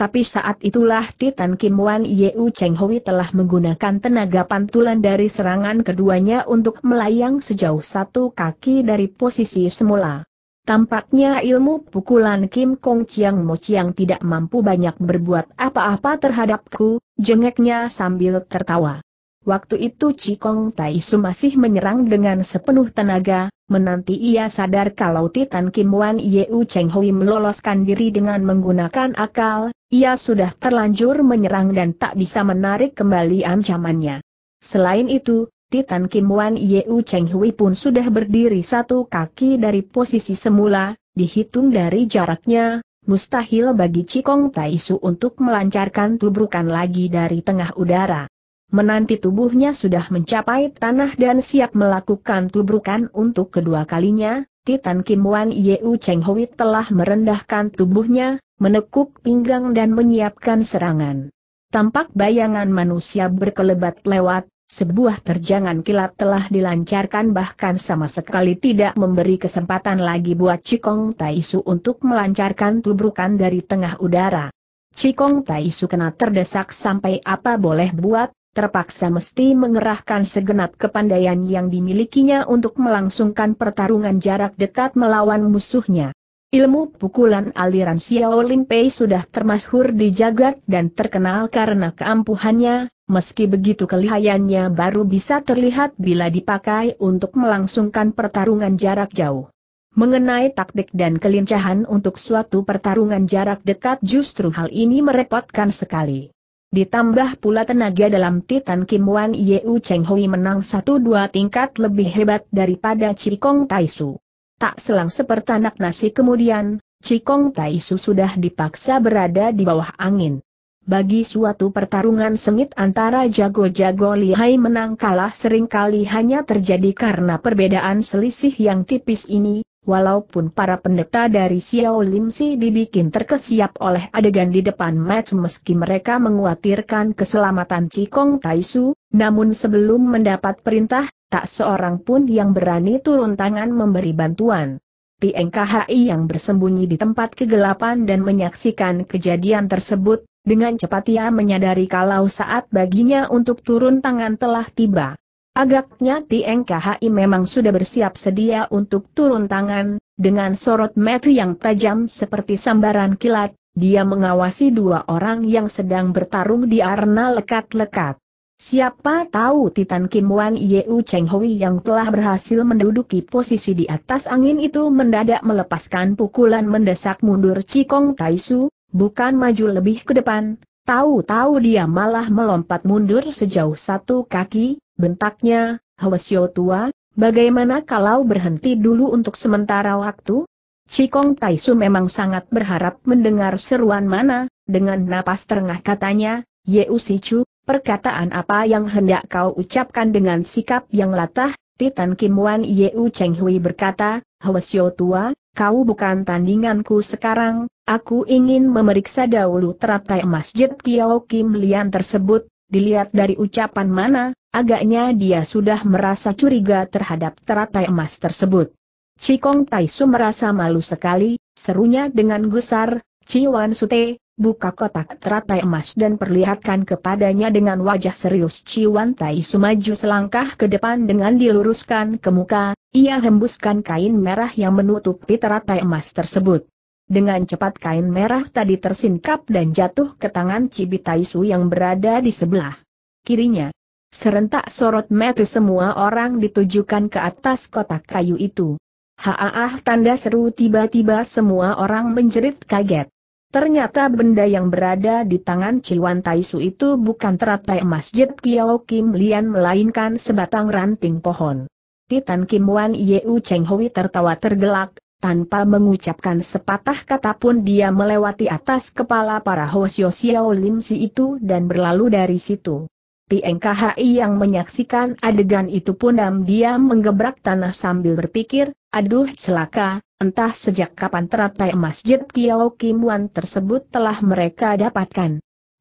S1: Tapi saat itulah Titan Kim Wan Yeu Cheng Hui telah menggunakan tenaga pantulan dari serangan keduanya untuk melayang sejauh satu kaki dari posisi semula. Tampaknya ilmu pukulan Kim Kong Chiang Mo Chiang tidak mampu banyak berbuat apa-apa terhadapku, jengeknya sambil tertawa. Waktu itu Cikong Su masih menyerang dengan sepenuh tenaga, menanti ia sadar kalau Titan Kim Wan Yeu Cheng Hui meloloskan diri dengan menggunakan akal, ia sudah terlanjur menyerang dan tak bisa menarik kembali ancamannya. Selain itu, Titan Kim Wan Yeu Cheng Hui pun sudah berdiri satu kaki dari posisi semula, dihitung dari jaraknya, mustahil bagi Cikong Su untuk melancarkan tubrukan lagi dari tengah udara menanti tubuhnya sudah mencapai tanah dan siap melakukan tubrukan untuk kedua kalinya, Titan Kim Wan Yeu Cheng Hui telah merendahkan tubuhnya, menekuk pinggang dan menyiapkan serangan. Tampak bayangan manusia berkelebat lewat, sebuah terjangan kilat telah dilancarkan bahkan sama sekali tidak memberi kesempatan lagi buat Cikong Taisu untuk melancarkan tubrukan dari tengah udara. Cikong Taisu kena terdesak sampai apa boleh buat, terpaksa mesti mengerahkan segenap kepandaian yang dimilikinya untuk melangsungkan pertarungan jarak dekat melawan musuhnya. Ilmu pukulan aliran Xiaolin Pei sudah termasyhur di jagat dan terkenal karena keampuhannya, meski begitu kelihayannya baru bisa terlihat bila dipakai untuk melangsungkan pertarungan jarak jauh. Mengenai taktik dan kelincahan untuk suatu pertarungan jarak dekat justru hal ini merepotkan sekali. Ditambah pula tenaga dalam Titan Kim Wan Yeu Cheng Hui menang satu dua tingkat lebih hebat daripada Cikong Taisu. Tak selang sepertanak nasi kemudian, Cikong Taisu sudah dipaksa berada di bawah angin. Bagi suatu pertarungan sengit antara jago-jago lihai menang kalah seringkali hanya terjadi karena perbedaan selisih yang tipis ini, Walaupun para pendeta dari Xiao Limsi dibikin terkesiap oleh adegan di depan match meski mereka menguatirkan keselamatan Cikong Taisu, namun sebelum mendapat perintah, tak seorang pun yang berani turun tangan memberi bantuan. Tieng yang bersembunyi di tempat kegelapan dan menyaksikan kejadian tersebut, dengan cepat ia menyadari kalau saat baginya untuk turun tangan telah tiba. Agaknya Tieng KHI memang sudah bersiap sedia untuk turun tangan, dengan sorot mata yang tajam seperti sambaran kilat, dia mengawasi dua orang yang sedang bertarung di arena lekat-lekat. Siapa tahu Titan Kim Wan Yeu Cheng Hui yang telah berhasil menduduki posisi di atas angin itu mendadak melepaskan pukulan mendesak mundur Cikong Taisu, bukan maju lebih ke depan, tahu-tahu dia malah melompat mundur sejauh satu kaki, Bentaknya, Hwasyo tua, bagaimana kalau berhenti dulu untuk sementara waktu? Cikong Taisu memang sangat berharap mendengar seruan mana, dengan napas terengah katanya, Yeu Sichu, perkataan apa yang hendak kau ucapkan dengan sikap yang latah, Titan Kim Wan Yeu Cheng Hui berkata, Hwasyo tua, kau bukan tandinganku sekarang, aku ingin memeriksa dahulu teratai masjid Kiao Kim Lian tersebut, Dilihat dari ucapan mana, agaknya dia sudah merasa curiga terhadap teratai emas tersebut. Cikong Taisu merasa malu sekali, serunya dengan gusar, Ciwan Sute, buka kotak teratai emas dan perlihatkan kepadanya dengan wajah serius Ciwan Taisu maju selangkah ke depan dengan diluruskan ke muka, ia hembuskan kain merah yang menutupi teratai emas tersebut. Dengan cepat kain merah tadi tersingkap dan jatuh ke tangan Cibitaisu yang berada di sebelah kirinya. Serentak sorot mata semua orang ditujukan ke atas kotak kayu itu. Haaah tanda seru tiba-tiba semua orang menjerit kaget. Ternyata benda yang berada di tangan Ciwan Taisu itu bukan teratai masjid Kiao Kim Lian melainkan sebatang ranting pohon. Titan Kim Wan Yeu Cheng Hui tertawa tergelak, tanpa mengucapkan sepatah kata pun dia melewati atas kepala para Hosio Xiao Lim Si itu dan berlalu dari situ. TNKHI yang menyaksikan adegan itu pun dia menggebrak tanah sambil berpikir, aduh celaka, entah sejak kapan teratai masjid Kiao Kim Wan tersebut telah mereka dapatkan.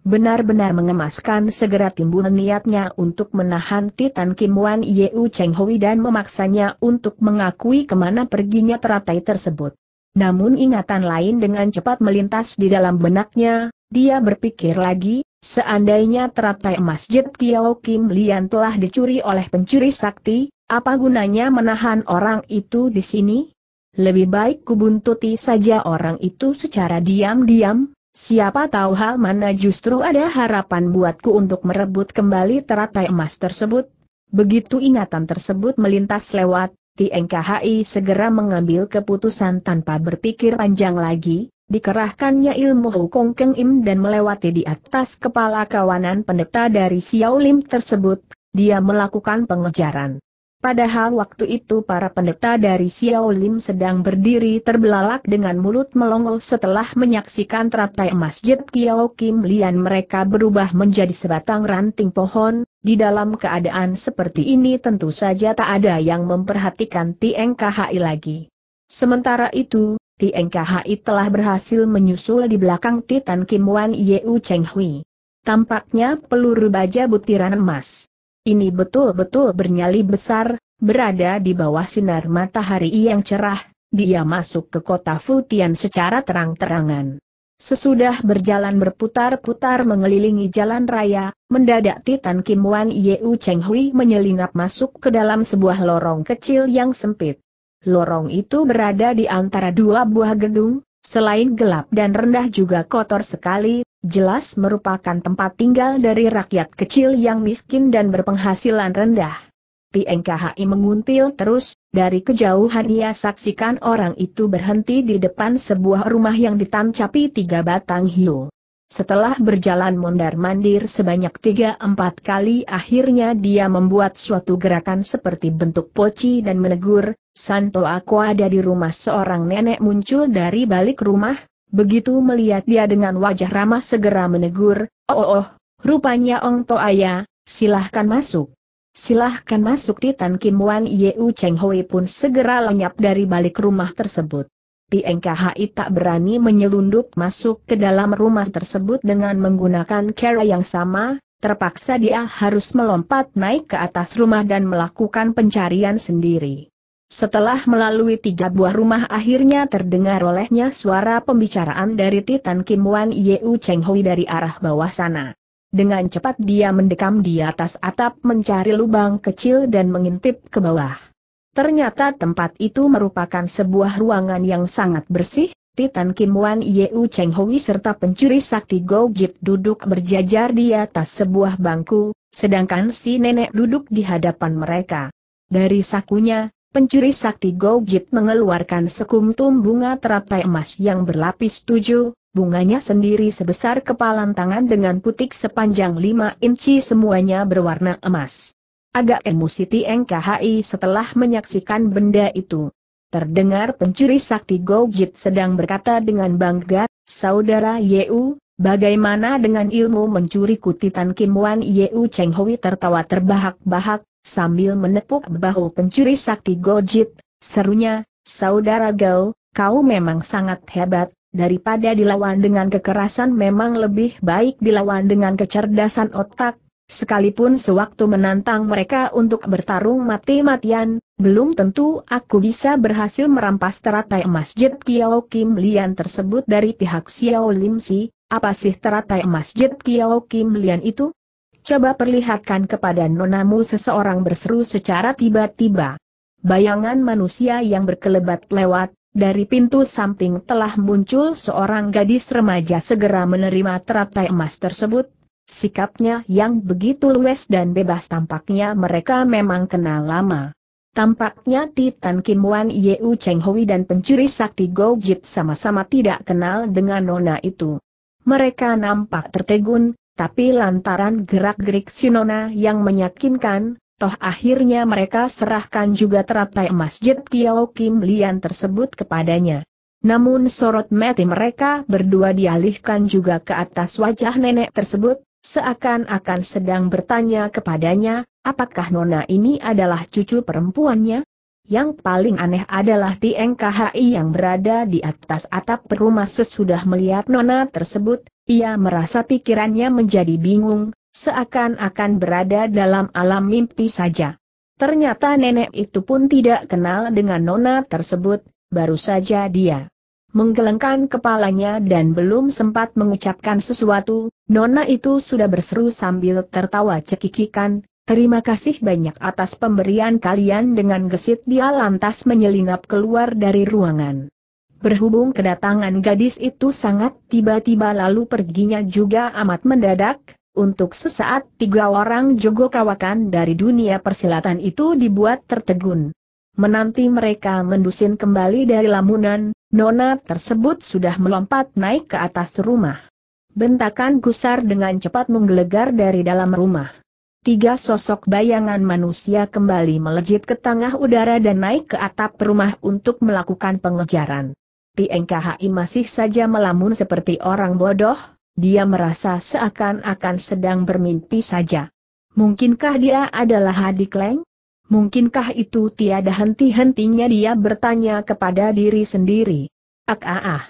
S1: Benar-benar mengemaskan segera timbul niatnya untuk menahan Titan Kim Wan Yeu Cheng Hui dan memaksanya untuk mengakui kemana perginya teratai tersebut. Namun ingatan lain dengan cepat melintas di dalam benaknya, dia berpikir lagi, seandainya teratai masjid Tiao Kim Lian telah dicuri oleh pencuri sakti, apa gunanya menahan orang itu di sini? Lebih baik kubuntuti saja orang itu secara diam-diam, Siapa tahu hal mana justru ada harapan buatku untuk merebut kembali teratai emas tersebut. Begitu ingatan tersebut melintas lewat, TNKHI segera mengambil keputusan tanpa berpikir panjang lagi, dikerahkannya ilmu Hukong Keng Im dan melewati di atas kepala kawanan pendeta dari Xiao Lim tersebut, dia melakukan pengejaran. Padahal waktu itu para pendeta dari Lim sedang berdiri terbelalak dengan mulut melongo setelah menyaksikan teratai masjid Kiao Kim Lian mereka berubah menjadi sebatang ranting pohon, di dalam keadaan seperti ini tentu saja tak ada yang memperhatikan Tieng Khai lagi. Sementara itu, Tieng Khai telah berhasil menyusul di belakang Titan Kim Wan Yeu Cheng Hui. Tampaknya peluru baja butiran emas. Ini betul-betul bernyali besar, berada di bawah sinar matahari yang cerah, dia masuk ke kota Futian secara terang-terangan. Sesudah berjalan berputar-putar mengelilingi jalan raya, mendadak Titan Kim Wan Yeu Cheng Hui menyelinap masuk ke dalam sebuah lorong kecil yang sempit. Lorong itu berada di antara dua buah gedung, selain gelap dan rendah juga kotor sekali, jelas merupakan tempat tinggal dari rakyat kecil yang miskin dan berpenghasilan rendah. PNKHI menguntil terus, dari kejauhan ia saksikan orang itu berhenti di depan sebuah rumah yang ditancapi tiga batang hiu. Setelah berjalan mondar-mandir sebanyak 3-4 kali akhirnya dia membuat suatu gerakan seperti bentuk poci dan menegur, Santo aku ada di rumah seorang nenek muncul dari balik rumah, Begitu melihat dia dengan wajah ramah segera menegur, oh, oh oh, rupanya Ong Toaya, silahkan masuk. Silahkan masuk Titan Kim Wan Yeu Cheng Hui pun segera lenyap dari balik rumah tersebut. Tieng KHI tak berani menyelundup masuk ke dalam rumah tersebut dengan menggunakan cara yang sama, terpaksa dia harus melompat naik ke atas rumah dan melakukan pencarian sendiri. Setelah melalui tiga buah rumah akhirnya terdengar olehnya suara pembicaraan dari Titan Kim Wan Yeu Cheng Hui dari arah bawah sana. Dengan cepat dia mendekam di atas atap mencari lubang kecil dan mengintip ke bawah. Ternyata tempat itu merupakan sebuah ruangan yang sangat bersih, Titan Kim Wan Yeu Cheng Hui serta pencuri sakti Go Jit duduk berjajar di atas sebuah bangku, sedangkan si nenek duduk di hadapan mereka. Dari sakunya, Pencuri sakti Gojit mengeluarkan sekuntum bunga teratai emas yang berlapis tujuh, bunganya sendiri sebesar kepalan tangan dengan putik sepanjang lima inci semuanya berwarna emas. Agak emosi TNKHI setelah menyaksikan benda itu. Terdengar pencuri sakti Gojit sedang berkata dengan bangga, Saudara Yeu, bagaimana dengan ilmu mencuri kutitan Kim Wan Yeu Cheng Hui tertawa terbahak-bahak, Sambil menepuk bahu pencuri sakti Gojit, serunya, Saudara Gao, kau memang sangat hebat, daripada dilawan dengan kekerasan memang lebih baik dilawan dengan kecerdasan otak, Sekalipun sewaktu menantang mereka untuk bertarung mati-matian, belum tentu aku bisa berhasil merampas teratai emas Kiao Kim Lian tersebut dari pihak Xiao Lim Si. Apa sih teratai emas Kiao Kim Lian itu? Coba perlihatkan kepada nonamu seseorang berseru secara tiba-tiba. Bayangan manusia yang berkelebat lewat, dari pintu samping telah muncul seorang gadis remaja segera menerima teratai emas tersebut, Sikapnya yang begitu luwes dan bebas tampaknya mereka memang kenal lama. Tampaknya Titan Kim Wan Yeu Cheng Hui dan pencuri sakti Go Jit sama-sama tidak kenal dengan nona itu. Mereka nampak tertegun, tapi lantaran gerak-gerik Sinona yang meyakinkan, toh akhirnya mereka serahkan juga teratai masjid Tiao Kim Lian tersebut kepadanya. Namun sorot mati mereka berdua dialihkan juga ke atas wajah nenek tersebut, seakan-akan sedang bertanya kepadanya, apakah nona ini adalah cucu perempuannya? Yang paling aneh adalah Tieng KHI yang berada di atas atap rumah sesudah melihat nona tersebut, ia merasa pikirannya menjadi bingung, seakan-akan berada dalam alam mimpi saja. Ternyata nenek itu pun tidak kenal dengan nona tersebut, baru saja dia menggelengkan kepalanya dan belum sempat mengucapkan sesuatu, nona itu sudah berseru sambil tertawa cekikikan, Terima kasih banyak atas pemberian kalian dengan gesit dia lantas menyelinap keluar dari ruangan. Berhubung kedatangan gadis itu sangat tiba-tiba lalu perginya juga amat mendadak, untuk sesaat tiga orang jogo kawakan dari dunia persilatan itu dibuat tertegun. Menanti mereka mendusin kembali dari lamunan, nona tersebut sudah melompat naik ke atas rumah. Bentakan gusar dengan cepat menggelegar dari dalam rumah. Tiga sosok bayangan manusia kembali melejit ke tengah udara dan naik ke atap rumah untuk melakukan pengejaran. TNKHI masih saja melamun seperti orang bodoh, dia merasa seakan-akan sedang bermimpi saja. Mungkinkah dia adalah Hadi Leng? Mungkinkah itu tiada henti-hentinya dia bertanya kepada diri sendiri. ak ah ah.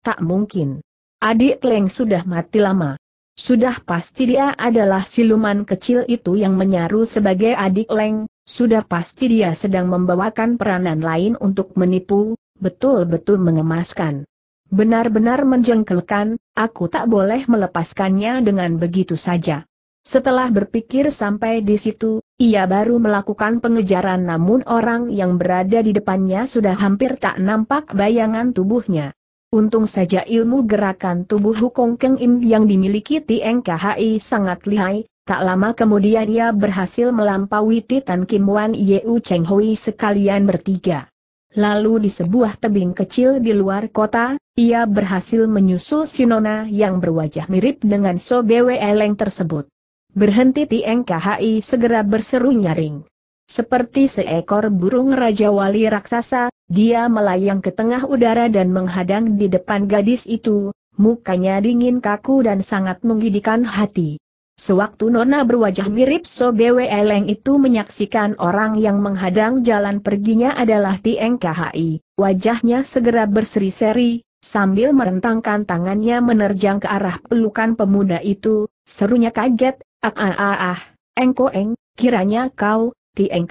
S1: Tak mungkin. Adik Leng sudah mati lama. Sudah pasti dia adalah siluman kecil itu yang menyaru sebagai adik Leng, sudah pasti dia sedang membawakan peranan lain untuk menipu, betul-betul mengemaskan. Benar-benar menjengkelkan, aku tak boleh melepaskannya dengan begitu saja. Setelah berpikir sampai di situ, ia baru melakukan pengejaran namun orang yang berada di depannya sudah hampir tak nampak bayangan tubuhnya. Untung saja ilmu gerakan tubuh Hukong Keng Im yang dimiliki Tieng KHI sangat lihai, tak lama kemudian ia berhasil melampaui Titan Kim Wan Yeu Cheng Hui sekalian bertiga. Lalu di sebuah tebing kecil di luar kota, ia berhasil menyusul Sinona yang berwajah mirip dengan Sobewe Eleng tersebut. Berhenti Tieng KHI segera berseru nyaring. Seperti seekor burung Raja Wali raksasa, dia melayang ke tengah udara dan menghadang di depan gadis itu, mukanya dingin kaku dan sangat menggidikan hati. Sewaktu Nona berwajah mirip Sobewe Eleng itu menyaksikan orang yang menghadang jalan perginya adalah Tieng KHI, wajahnya segera berseri-seri, sambil merentangkan tangannya menerjang ke arah pelukan pemuda itu, serunya kaget, ah ah ah, ah engko eng, kiranya kau, Tieng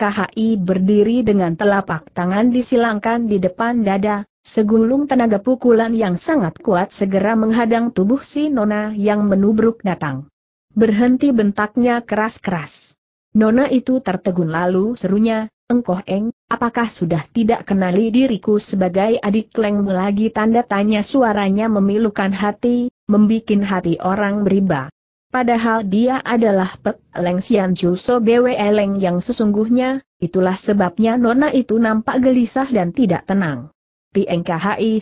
S1: berdiri dengan telapak tangan disilangkan di depan dada, segulung tenaga pukulan yang sangat kuat segera menghadang tubuh si Nona yang menubruk datang. Berhenti bentaknya keras-keras. Nona itu tertegun lalu serunya, Engkoh Eng, apakah sudah tidak kenali diriku sebagai adik Leng lagi tanda tanya suaranya memilukan hati, membuat hati orang beribah. Padahal dia adalah Pek Leng Sian Juso Bwe Leng yang sesungguhnya, itulah sebabnya Nona itu nampak gelisah dan tidak tenang. Tieng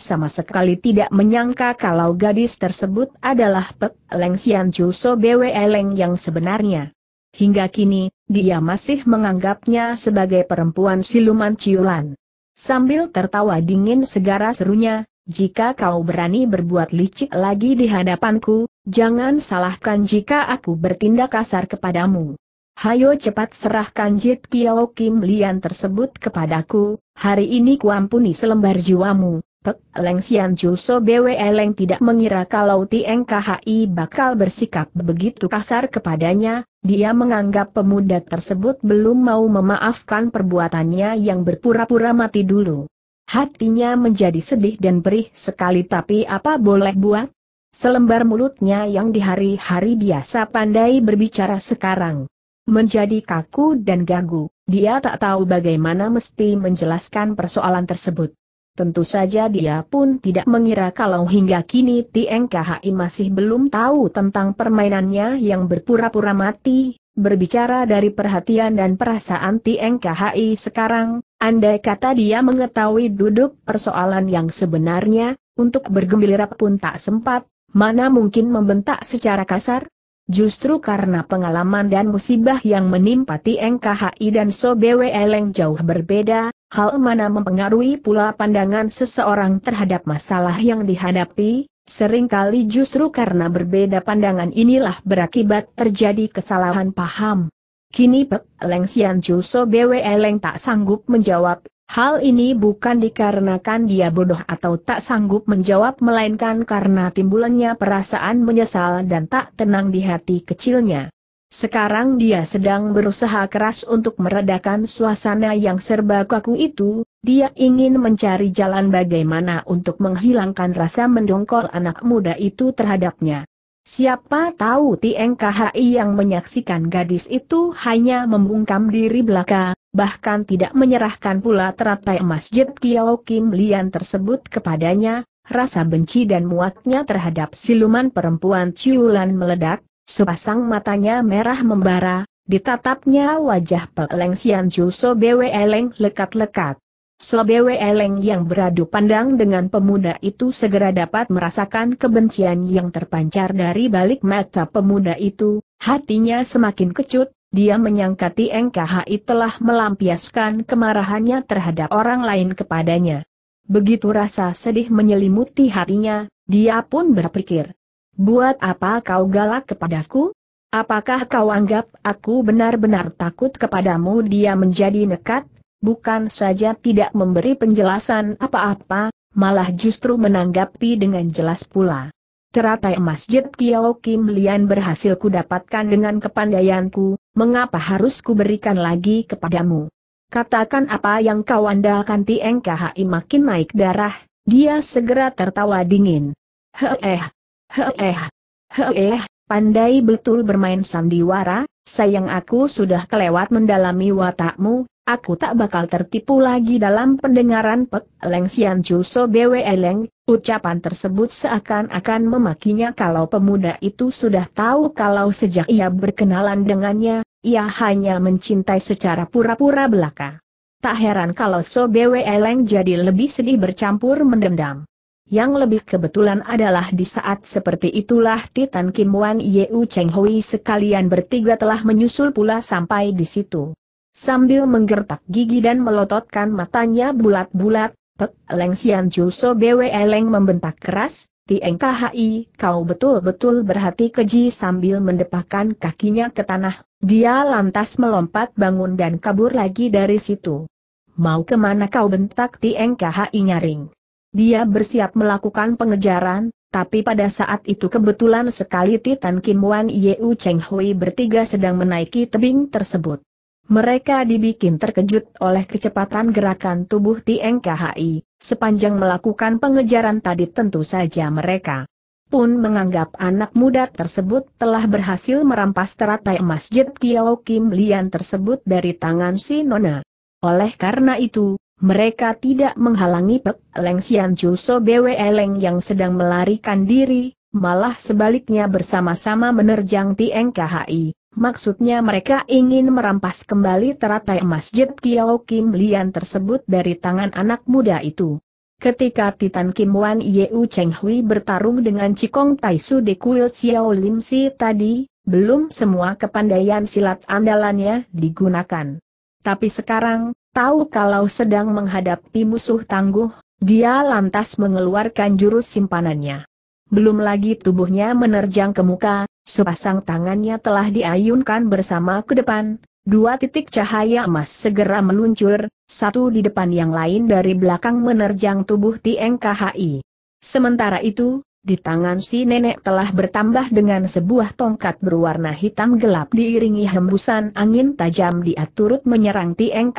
S1: sama sekali tidak menyangka kalau gadis tersebut adalah Pek Leng Sian Juso Bwe Leng yang sebenarnya. Hingga kini, dia masih menganggapnya sebagai perempuan siluman ciulan. Sambil tertawa dingin segara serunya, jika kau berani berbuat licik lagi di hadapanku, jangan salahkan jika aku bertindak kasar kepadamu. Hayo cepat serahkan Jit Piao Kim Lian tersebut kepadaku, hari ini kuampuni selembar jiwamu. Pek Leng Sian Juso Bwe Leng tidak mengira kalau Tieng KHI bakal bersikap begitu kasar kepadanya, dia menganggap pemuda tersebut belum mau memaafkan perbuatannya yang berpura-pura mati dulu. Hatinya menjadi sedih dan berih sekali tapi apa boleh buat? Selembar mulutnya yang di hari-hari biasa pandai berbicara sekarang. Menjadi kaku dan gagu, dia tak tahu bagaimana mesti menjelaskan persoalan tersebut. Tentu saja dia pun tidak mengira kalau hingga kini TNKHI masih belum tahu tentang permainannya yang berpura-pura mati, Berbicara dari perhatian dan perasaan TNKHI sekarang, andai kata dia mengetahui duduk persoalan yang sebenarnya, untuk bergembira pun tak sempat, mana mungkin membentak secara kasar? Justru karena pengalaman dan musibah yang menimpa TNKHI dan Sobewe Eleng jauh berbeda, hal mana mempengaruhi pula pandangan seseorang terhadap masalah yang dihadapi, Seringkali justru karena berbeda pandangan inilah berakibat terjadi kesalahan paham. Kini Pek Leng Sian Chuso Bwe Leng tak sanggup menjawab, hal ini bukan dikarenakan dia bodoh atau tak sanggup menjawab melainkan karena timbulannya perasaan menyesal dan tak tenang di hati kecilnya. Sekarang dia sedang berusaha keras untuk meredakan suasana yang serba kaku itu, dia ingin mencari jalan bagaimana untuk menghilangkan rasa mendongkol anak muda itu terhadapnya. Siapa tahu TNKHI yang menyaksikan gadis itu hanya membungkam diri belaka, bahkan tidak menyerahkan pula teratai masjid Kiao Kim Lian tersebut kepadanya, rasa benci dan muaknya terhadap siluman perempuan Ciulan meledak, Sepasang matanya merah membara, ditatapnya wajah Peleng Sianju Sobewe Eleng lekat-lekat. Sobewe Eleng yang beradu pandang dengan pemuda itu segera dapat merasakan kebencian yang terpancar dari balik mata pemuda itu, hatinya semakin kecut, dia menyangka Tieng KHI telah melampiaskan kemarahannya terhadap orang lain kepadanya. Begitu rasa sedih menyelimuti hatinya, dia pun berpikir, Buat apa kau galak kepadaku? Apakah kau anggap aku benar-benar takut kepadamu? Dia menjadi nekat, bukan saja tidak memberi penjelasan apa-apa, malah justru menanggapi dengan jelas pula. Teratai Masjid Kiao Kim Lian berhasil kudapatkan dengan kepandaianku, mengapa harus kuberikan lagi kepadamu? Katakan apa yang kau andalkan Tieng Khai makin naik darah, dia segera tertawa dingin. Heeh, Heeh. Heeh, pandai betul bermain sandiwara, sayang aku sudah kelewat mendalami watakmu, aku tak bakal tertipu lagi dalam pendengaran Pek Leng Sian Ju Bwe Leng, ucapan tersebut seakan-akan memakinya kalau pemuda itu sudah tahu kalau sejak ia berkenalan dengannya, ia hanya mencintai secara pura-pura belaka. Tak heran kalau So Bwe Leng jadi lebih sedih bercampur mendendam. Yang lebih kebetulan adalah di saat seperti itulah Titan Kim Wan Yeu Cheng Hui sekalian bertiga telah menyusul pula sampai di situ. Sambil menggertak gigi dan melototkan matanya bulat-bulat, Tek Leng Xian Jiu So Bwe Leng membentak keras, Tieng KHI, kau betul-betul berhati keji sambil mendepakan kakinya ke tanah. Dia lantas melompat bangun dan kabur lagi dari situ. Mau kemana kau bentak Tieng KHI nyaring. Dia bersiap melakukan pengejaran, tapi pada saat itu kebetulan sekali Titan Kim Wan Yeu Cheng Hui bertiga sedang menaiki tebing tersebut. Mereka dibikin terkejut oleh kecepatan gerakan tubuh Tieng KHI, sepanjang melakukan pengejaran tadi tentu saja mereka pun menganggap anak muda tersebut telah berhasil merampas teratai masjid Kiao Kim Lian tersebut dari tangan si Nona. Oleh karena itu, mereka tidak menghalangi Pek Leng Xian Ju So Bwe Leng yang sedang melarikan diri, malah sebaliknya bersama-sama menerjang Tieng KHI. Maksudnya mereka ingin merampas kembali teratai masjid Kiao Kim Lian tersebut dari tangan anak muda itu. Ketika Titan Kim Wan Yeu Cheng Hui bertarung dengan Cikong Tai Su di kuil Xiao Lim Si tadi, belum semua kepandaian silat andalannya digunakan. Tapi sekarang, Tahu kalau sedang menghadapi musuh tangguh, dia lantas mengeluarkan jurus simpanannya. Belum lagi tubuhnya menerjang ke muka, sepasang tangannya telah diayunkan bersama ke depan, dua titik cahaya emas segera meluncur, satu di depan yang lain dari belakang menerjang tubuh Tieng KHI. Sementara itu, di tangan si nenek telah bertambah dengan sebuah tongkat berwarna hitam gelap diiringi hembusan angin tajam dia turut menyerang Tieng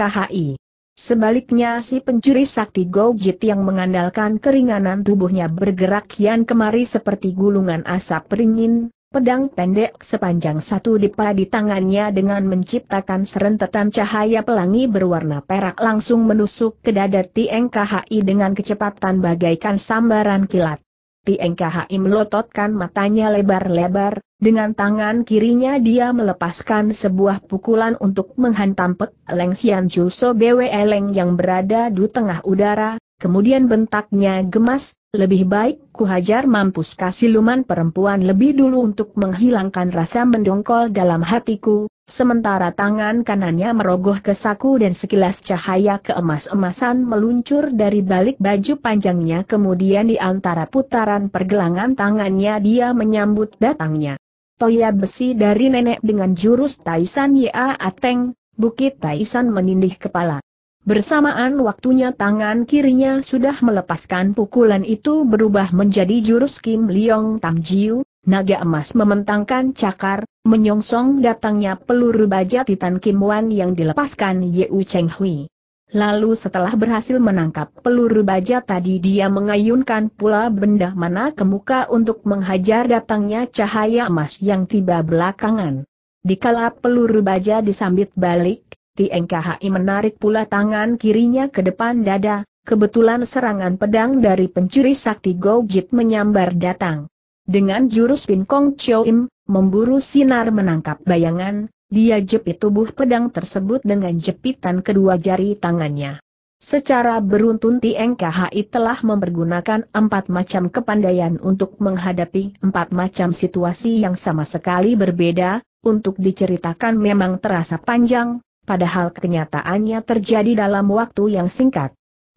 S1: Sebaliknya si pencuri sakti Gojit yang mengandalkan keringanan tubuhnya bergerak kian kemari seperti gulungan asap peringin, pedang pendek sepanjang satu dipa di tangannya dengan menciptakan serentetan cahaya pelangi berwarna perak langsung menusuk ke dada Tieng dengan kecepatan bagaikan sambaran kilat. Pieng melototkan matanya lebar-lebar, dengan tangan kirinya dia melepaskan sebuah pukulan untuk menghantam Pek Leng Sian Juso Bwe Leng yang berada di tengah udara, kemudian bentaknya gemas, lebih baik kuhajar mampus kasiluman perempuan lebih dulu untuk menghilangkan rasa mendongkol dalam hatiku, sementara tangan kanannya merogoh ke saku dan sekilas cahaya keemas-emasan meluncur dari balik baju panjangnya kemudian di antara putaran pergelangan tangannya dia menyambut datangnya. Toya besi dari nenek dengan jurus Taisan Ya Ateng, Bukit Taisan menindih kepala. Bersamaan waktunya tangan kirinya sudah melepaskan pukulan itu berubah menjadi jurus Kim Leong Tam Jiu, naga emas mementangkan cakar, menyongsong datangnya peluru baja Titan Kim Wan yang dilepaskan Yeu Cheng Hui. Lalu setelah berhasil menangkap peluru baja tadi dia mengayunkan pula benda mana ke muka untuk menghajar datangnya cahaya emas yang tiba belakangan. Dikala peluru baja disambit balik, Tieng menarik pula tangan kirinya ke depan dada, kebetulan serangan pedang dari pencuri sakti Gojit menyambar datang. Dengan jurus Pin Kong Choim, memburu sinar menangkap bayangan, dia jepit tubuh pedang tersebut dengan jepitan kedua jari tangannya. Secara beruntun Tieng KHI telah mempergunakan empat macam kepandaian untuk menghadapi empat macam situasi yang sama sekali berbeda, untuk diceritakan memang terasa panjang, padahal kenyataannya terjadi dalam waktu yang singkat.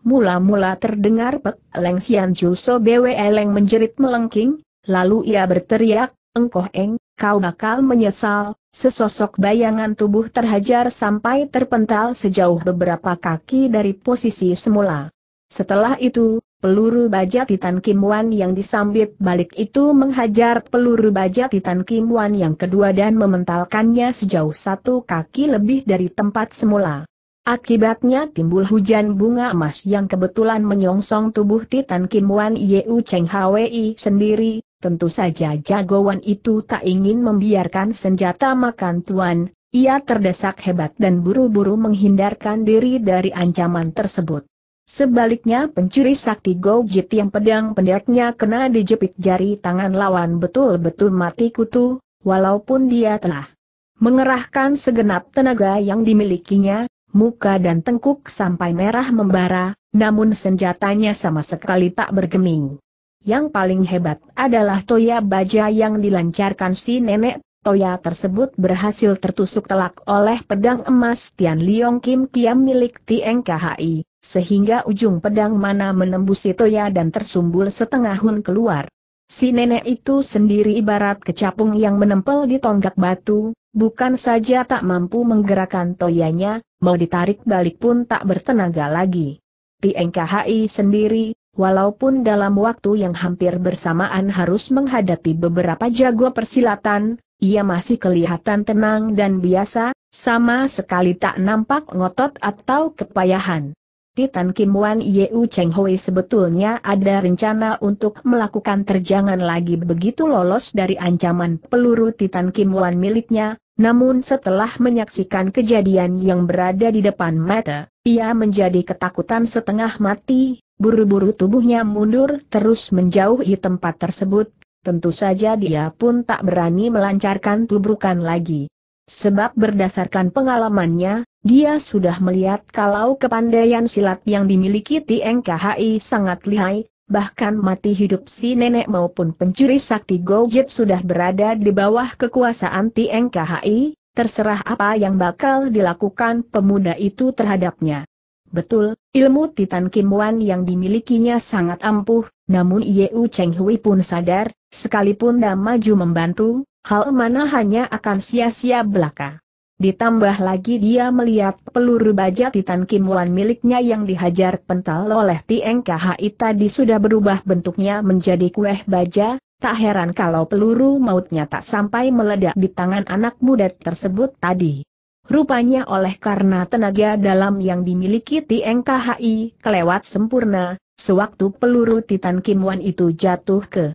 S1: Mula-mula terdengar Pek Leng Sian Ju Bwe Leng menjerit melengking, lalu ia berteriak, Engkoh Eng, kau bakal menyesal, sesosok bayangan tubuh terhajar sampai terpental sejauh beberapa kaki dari posisi semula. Setelah itu, Peluru baja Titan Kim Wan yang disambit balik itu menghajar peluru baja Titan Kim Wan yang kedua dan mementalkannya sejauh satu kaki lebih dari tempat semula. Akibatnya timbul hujan bunga emas yang kebetulan menyongsong tubuh Titan Kim Wan Yeu Cheng Hwi sendiri, tentu saja jagoan itu tak ingin membiarkan senjata makan tuan, ia terdesak hebat dan buru-buru menghindarkan diri dari ancaman tersebut. Sebaliknya pencuri sakti Gojit yang pedang pendeknya kena dijepit jari tangan lawan betul-betul mati kutu, walaupun dia telah mengerahkan segenap tenaga yang dimilikinya, muka dan tengkuk sampai merah membara, namun senjatanya sama sekali tak bergeming. Yang paling hebat adalah Toya Baja yang dilancarkan si nenek Toya tersebut berhasil tertusuk telak oleh pedang emas Tian Liong Kim Kiam milik Tieng KHI, sehingga ujung pedang mana menembusi Toya dan tersumbul setengah hun keluar. Si nenek itu sendiri ibarat kecapung yang menempel di tonggak batu, bukan saja tak mampu menggerakkan toyanya, mau ditarik balik pun tak bertenaga lagi. Tieng KHI sendiri, walaupun dalam waktu yang hampir bersamaan harus menghadapi beberapa jago persilatan, ia masih kelihatan tenang dan biasa, sama sekali tak nampak ngotot atau kepayahan. Titan Kim Wan Yeu Cheng Hui sebetulnya ada rencana untuk melakukan terjangan lagi begitu lolos dari ancaman peluru Titan Kim Wan miliknya, namun setelah menyaksikan kejadian yang berada di depan mata, ia menjadi ketakutan setengah mati, buru-buru tubuhnya mundur terus menjauhi tempat tersebut, tentu saja dia pun tak berani melancarkan tubrukan lagi. Sebab berdasarkan pengalamannya, dia sudah melihat kalau kepandaian silat yang dimiliki TNKHI sangat lihai, bahkan mati hidup si nenek maupun pencuri sakti Gojit sudah berada di bawah kekuasaan TNKHI, terserah apa yang bakal dilakukan pemuda itu terhadapnya. Betul, ilmu Titan Kim Wan yang dimilikinya sangat ampuh, namun Yeu Cheng Hui pun sadar, Sekalipun dia maju membantu, hal mana hanya akan sia-sia belaka. Ditambah lagi dia melihat peluru baja Titan Kim Wan miliknya yang dihajar pental oleh Tieng KHI tadi sudah berubah bentuknya menjadi kue baja, tak heran kalau peluru mautnya tak sampai meledak di tangan anak muda tersebut tadi. Rupanya oleh karena tenaga dalam yang dimiliki Tieng KHI kelewat sempurna, sewaktu peluru Titan Kim Wan itu jatuh ke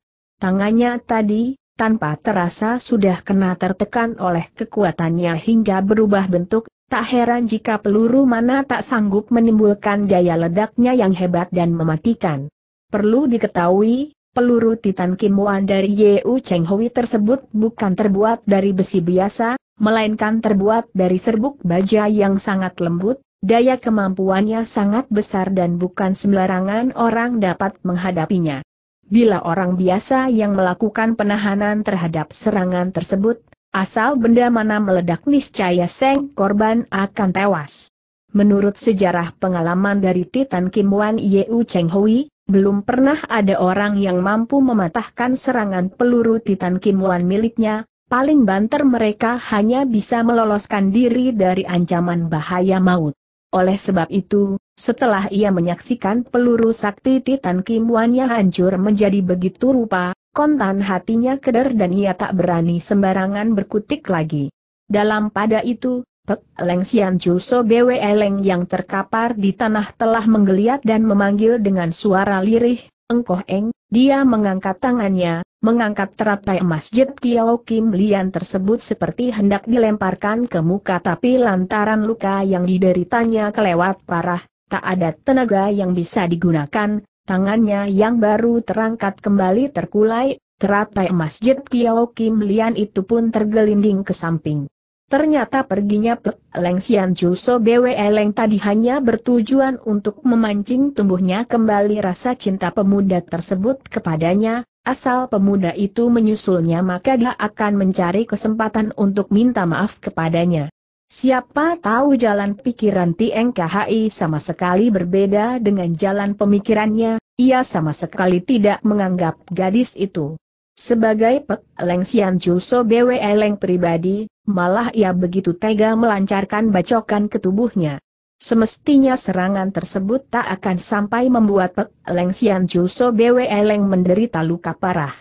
S1: Tangannya tadi, tanpa terasa sudah kena tertekan oleh kekuatannya hingga berubah bentuk, tak heran jika peluru mana tak sanggup menimbulkan daya ledaknya yang hebat dan mematikan. Perlu diketahui, peluru Titan Kim Kimuan dari Yu Cheng Hui tersebut bukan terbuat dari besi biasa, melainkan terbuat dari serbuk baja yang sangat lembut, daya kemampuannya sangat besar dan bukan sembarangan orang dapat menghadapinya bila orang biasa yang melakukan penahanan terhadap serangan tersebut, asal benda mana meledak niscaya Seng korban akan tewas. Menurut sejarah pengalaman dari Titan Kim Wan Yeu Cheng Hui, belum pernah ada orang yang mampu mematahkan serangan peluru Titan Kim Wan miliknya, paling banter mereka hanya bisa meloloskan diri dari ancaman bahaya maut. Oleh sebab itu, setelah ia menyaksikan peluru sakti Titan Kim Wanya hancur menjadi begitu rupa, kontan hatinya keder dan ia tak berani sembarangan berkutik lagi. Dalam pada itu, Pek Leng Sian Ju Bwe Leng yang terkapar di tanah telah menggeliat dan memanggil dengan suara lirih, Engkoh Eng, dia mengangkat tangannya, mengangkat teratai masjid Tiao Kim Lian tersebut seperti hendak dilemparkan ke muka tapi lantaran luka yang dideritanya kelewat parah, tak ada tenaga yang bisa digunakan, tangannya yang baru terangkat kembali terkulai, teratai masjid Kiao Kim Lian itu pun tergelinding ke samping. Ternyata perginya Pek Leng Sian Chu So Bwe Leng tadi hanya bertujuan untuk memancing tumbuhnya kembali rasa cinta pemuda tersebut kepadanya, asal pemuda itu menyusulnya maka dia akan mencari kesempatan untuk minta maaf kepadanya. Siapa tahu jalan pikiran TNKHI sama sekali berbeda dengan jalan pemikirannya, ia sama sekali tidak menganggap gadis itu. Sebagai Pek Leng Sian Juso BW Leng pribadi, malah ia begitu tega melancarkan bacokan ke tubuhnya. Semestinya serangan tersebut tak akan sampai membuat Pek Leng Sian Juso BW Leng menderita luka parah.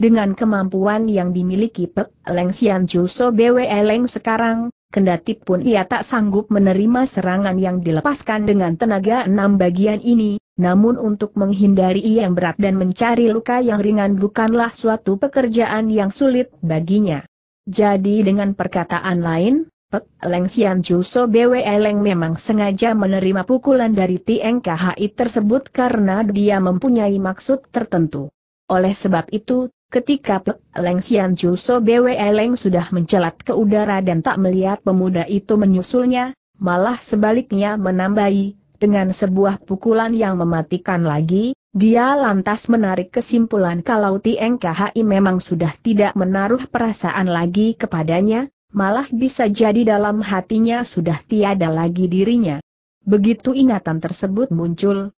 S1: Dengan kemampuan yang dimiliki Pek Leng Sian Juso BW Leng sekarang, Kendati pun ia tak sanggup menerima serangan yang dilepaskan dengan tenaga enam bagian ini, namun untuk menghindari ia yang berat dan mencari luka yang ringan bukanlah suatu pekerjaan yang sulit baginya. Jadi dengan perkataan lain, Pek Leng Xian Juso Bwe Leng memang sengaja menerima pukulan dari Tieng tersebut karena dia mempunyai maksud tertentu. Oleh sebab itu, Ketika Pek Leng Sian Julso Bwe Leng sudah mencelat ke udara dan tak melihat pemuda itu menyusulnya, malah sebaliknya menambahi, dengan sebuah pukulan yang mematikan lagi, dia lantas menarik kesimpulan kalau Tieng memang sudah tidak menaruh perasaan lagi kepadanya, malah bisa jadi dalam hatinya sudah tiada lagi dirinya. Begitu ingatan tersebut muncul,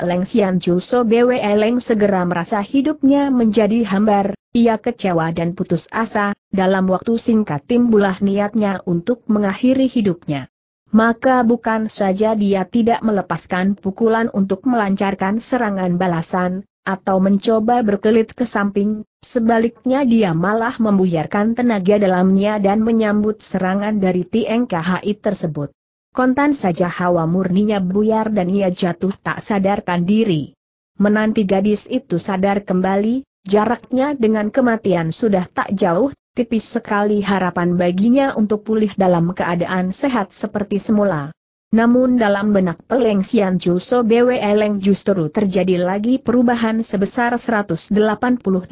S1: Leng Sian Juso Bwe Leng segera merasa hidupnya menjadi hambar, ia kecewa dan putus asa, dalam waktu singkat timbulah niatnya untuk mengakhiri hidupnya. Maka bukan saja dia tidak melepaskan pukulan untuk melancarkan serangan balasan, atau mencoba berkelit ke samping, sebaliknya dia malah membuyarkan tenaga dalamnya dan menyambut serangan dari TNKHI tersebut. Kontan saja hawa murninya buyar dan ia jatuh tak sadarkan diri. Menanti gadis itu sadar kembali, jaraknya dengan kematian sudah tak jauh, tipis sekali harapan baginya untuk pulih dalam keadaan sehat seperti semula. Namun dalam benak Peleng Sian Juso BW Eleng justru terjadi lagi perubahan sebesar 180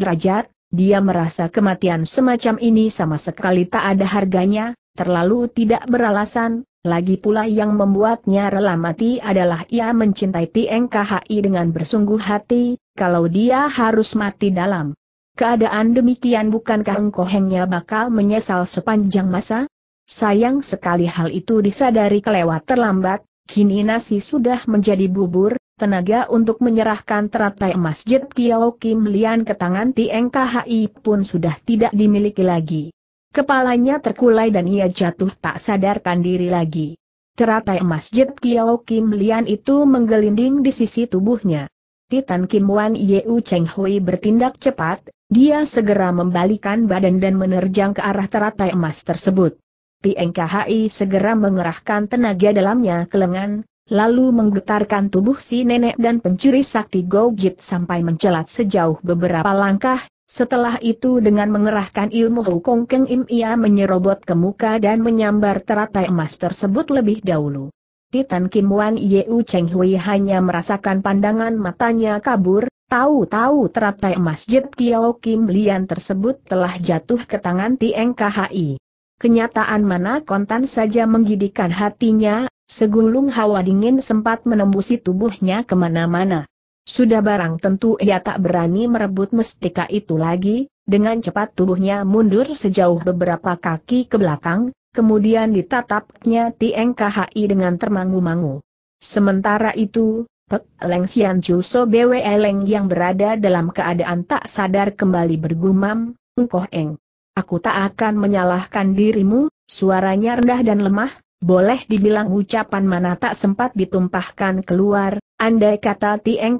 S1: derajat, dia merasa kematian semacam ini sama sekali tak ada harganya, terlalu tidak beralasan, lagi pula yang membuatnya rela mati adalah ia mencintai TNKHI dengan bersungguh hati, kalau dia harus mati dalam keadaan demikian bukankah engkau hanya bakal menyesal sepanjang masa? Sayang sekali hal itu disadari kelewat terlambat, kini nasi sudah menjadi bubur, tenaga untuk menyerahkan teratai masjid Kiao Kim Lian ke tangan TNKHI pun sudah tidak dimiliki lagi. Kepalanya terkulai dan ia jatuh tak sadarkan diri lagi. Teratai masjid Kiao Kim Lian itu menggelinding di sisi tubuhnya. Titan Kim Wan Yeu Cheng Hui bertindak cepat, dia segera membalikan badan dan menerjang ke arah teratai emas tersebut. Tieng KHI segera mengerahkan tenaga dalamnya ke lengan, lalu menggetarkan tubuh si nenek dan pencuri sakti Gojit sampai mencelat sejauh beberapa langkah, setelah itu dengan mengerahkan ilmu Hukong Keng Im ia menyerobot ke muka dan menyambar teratai emas tersebut lebih dahulu. Titan Kim Wan Yeu Cheng Hui hanya merasakan pandangan matanya kabur, tahu-tahu teratai emas Jit Kiao Kim Lian tersebut telah jatuh ke tangan Tieng KHI. Kenyataan mana kontan saja menggidikan hatinya, segulung hawa dingin sempat menembusi tubuhnya kemana-mana. Sudah barang tentu ia tak berani merebut mestika itu lagi, dengan cepat tubuhnya mundur sejauh beberapa kaki ke belakang, kemudian ditatapnya Tieng dengan termangu-mangu. Sementara itu, Pek Leng Sian Juso Bwe Leng yang berada dalam keadaan tak sadar kembali bergumam, Engkoh Eng. Aku tak akan menyalahkan dirimu, suaranya rendah dan lemah, boleh dibilang ucapan mana tak sempat ditumpahkan keluar, Andai kata Tieng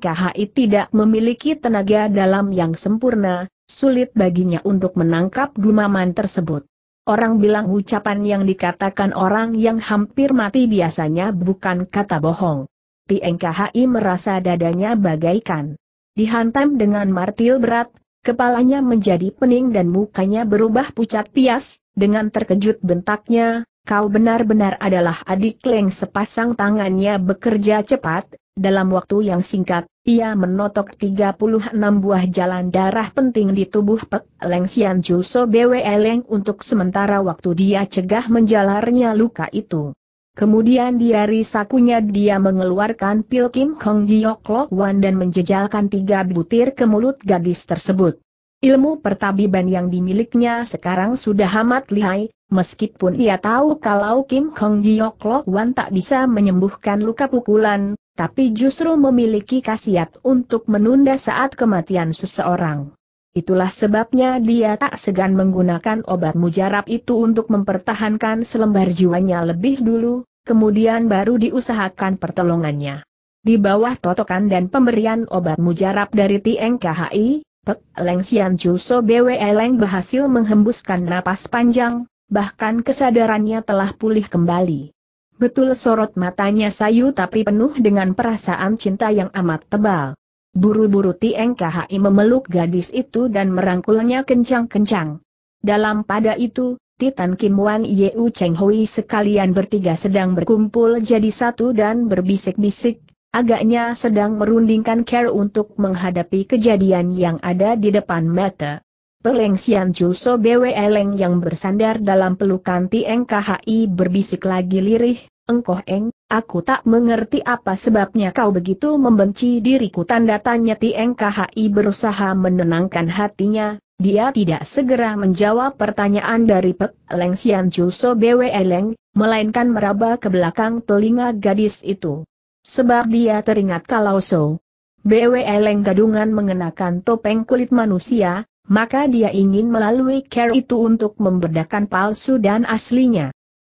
S1: tidak memiliki tenaga dalam yang sempurna, sulit baginya untuk menangkap gumaman tersebut. Orang bilang ucapan yang dikatakan orang yang hampir mati biasanya bukan kata bohong. Tieng merasa dadanya bagaikan dihantam dengan martil berat, kepalanya menjadi pening dan mukanya berubah pucat pias, dengan terkejut bentaknya, kau benar-benar adalah adik Leng sepasang tangannya bekerja cepat, dalam waktu yang singkat, ia menotok 36 buah jalan darah penting di tubuh Pek Leng Sian Juso Bwe Leng untuk sementara waktu dia cegah menjalarnya luka itu. Kemudian diari sakunya dia mengeluarkan pil Kim Kong Giok Lok Wan dan menjejalkan tiga butir ke mulut gadis tersebut. Ilmu pertabiban yang dimilikinya sekarang sudah amat lihai, meskipun ia tahu kalau Kim Kong Giok Lok Wan tak bisa menyembuhkan luka pukulan, tapi justru memiliki khasiat untuk menunda saat kematian seseorang. Itulah sebabnya dia tak segan menggunakan obat mujarab itu untuk mempertahankan selembar jiwanya lebih dulu, kemudian baru diusahakan pertolongannya. Di bawah totokan dan pemberian obat mujarab dari Tieng KHI, Pek Leng Xian Chuso BWE Leng berhasil menghembuskan napas panjang, bahkan kesadarannya telah pulih kembali. Betul sorot matanya sayu tapi penuh dengan perasaan cinta yang amat tebal. Buru-buru Tieng KHI memeluk gadis itu dan merangkulnya kencang-kencang. Dalam pada itu, Titan Kim Wan Yeu Cheng Hui sekalian bertiga sedang berkumpul jadi satu dan berbisik-bisik, agaknya sedang merundingkan care untuk menghadapi kejadian yang ada di depan mata. Peleng Xian Juso Bwe Eleng yang bersandar dalam pelukan Tieng KHI berbisik lagi lirih, Engkoh Eng, aku tak mengerti apa sebabnya kau begitu membenci diriku tanda tanya Tieng KHI berusaha menenangkan hatinya, dia tidak segera menjawab pertanyaan dari Pek Leng Juso Bwe Eleng, melainkan meraba ke belakang telinga gadis itu. Sebab dia teringat kalau so. Bwe Eleng gadungan mengenakan topeng kulit manusia, maka dia ingin melalui care itu untuk membedakan palsu dan aslinya.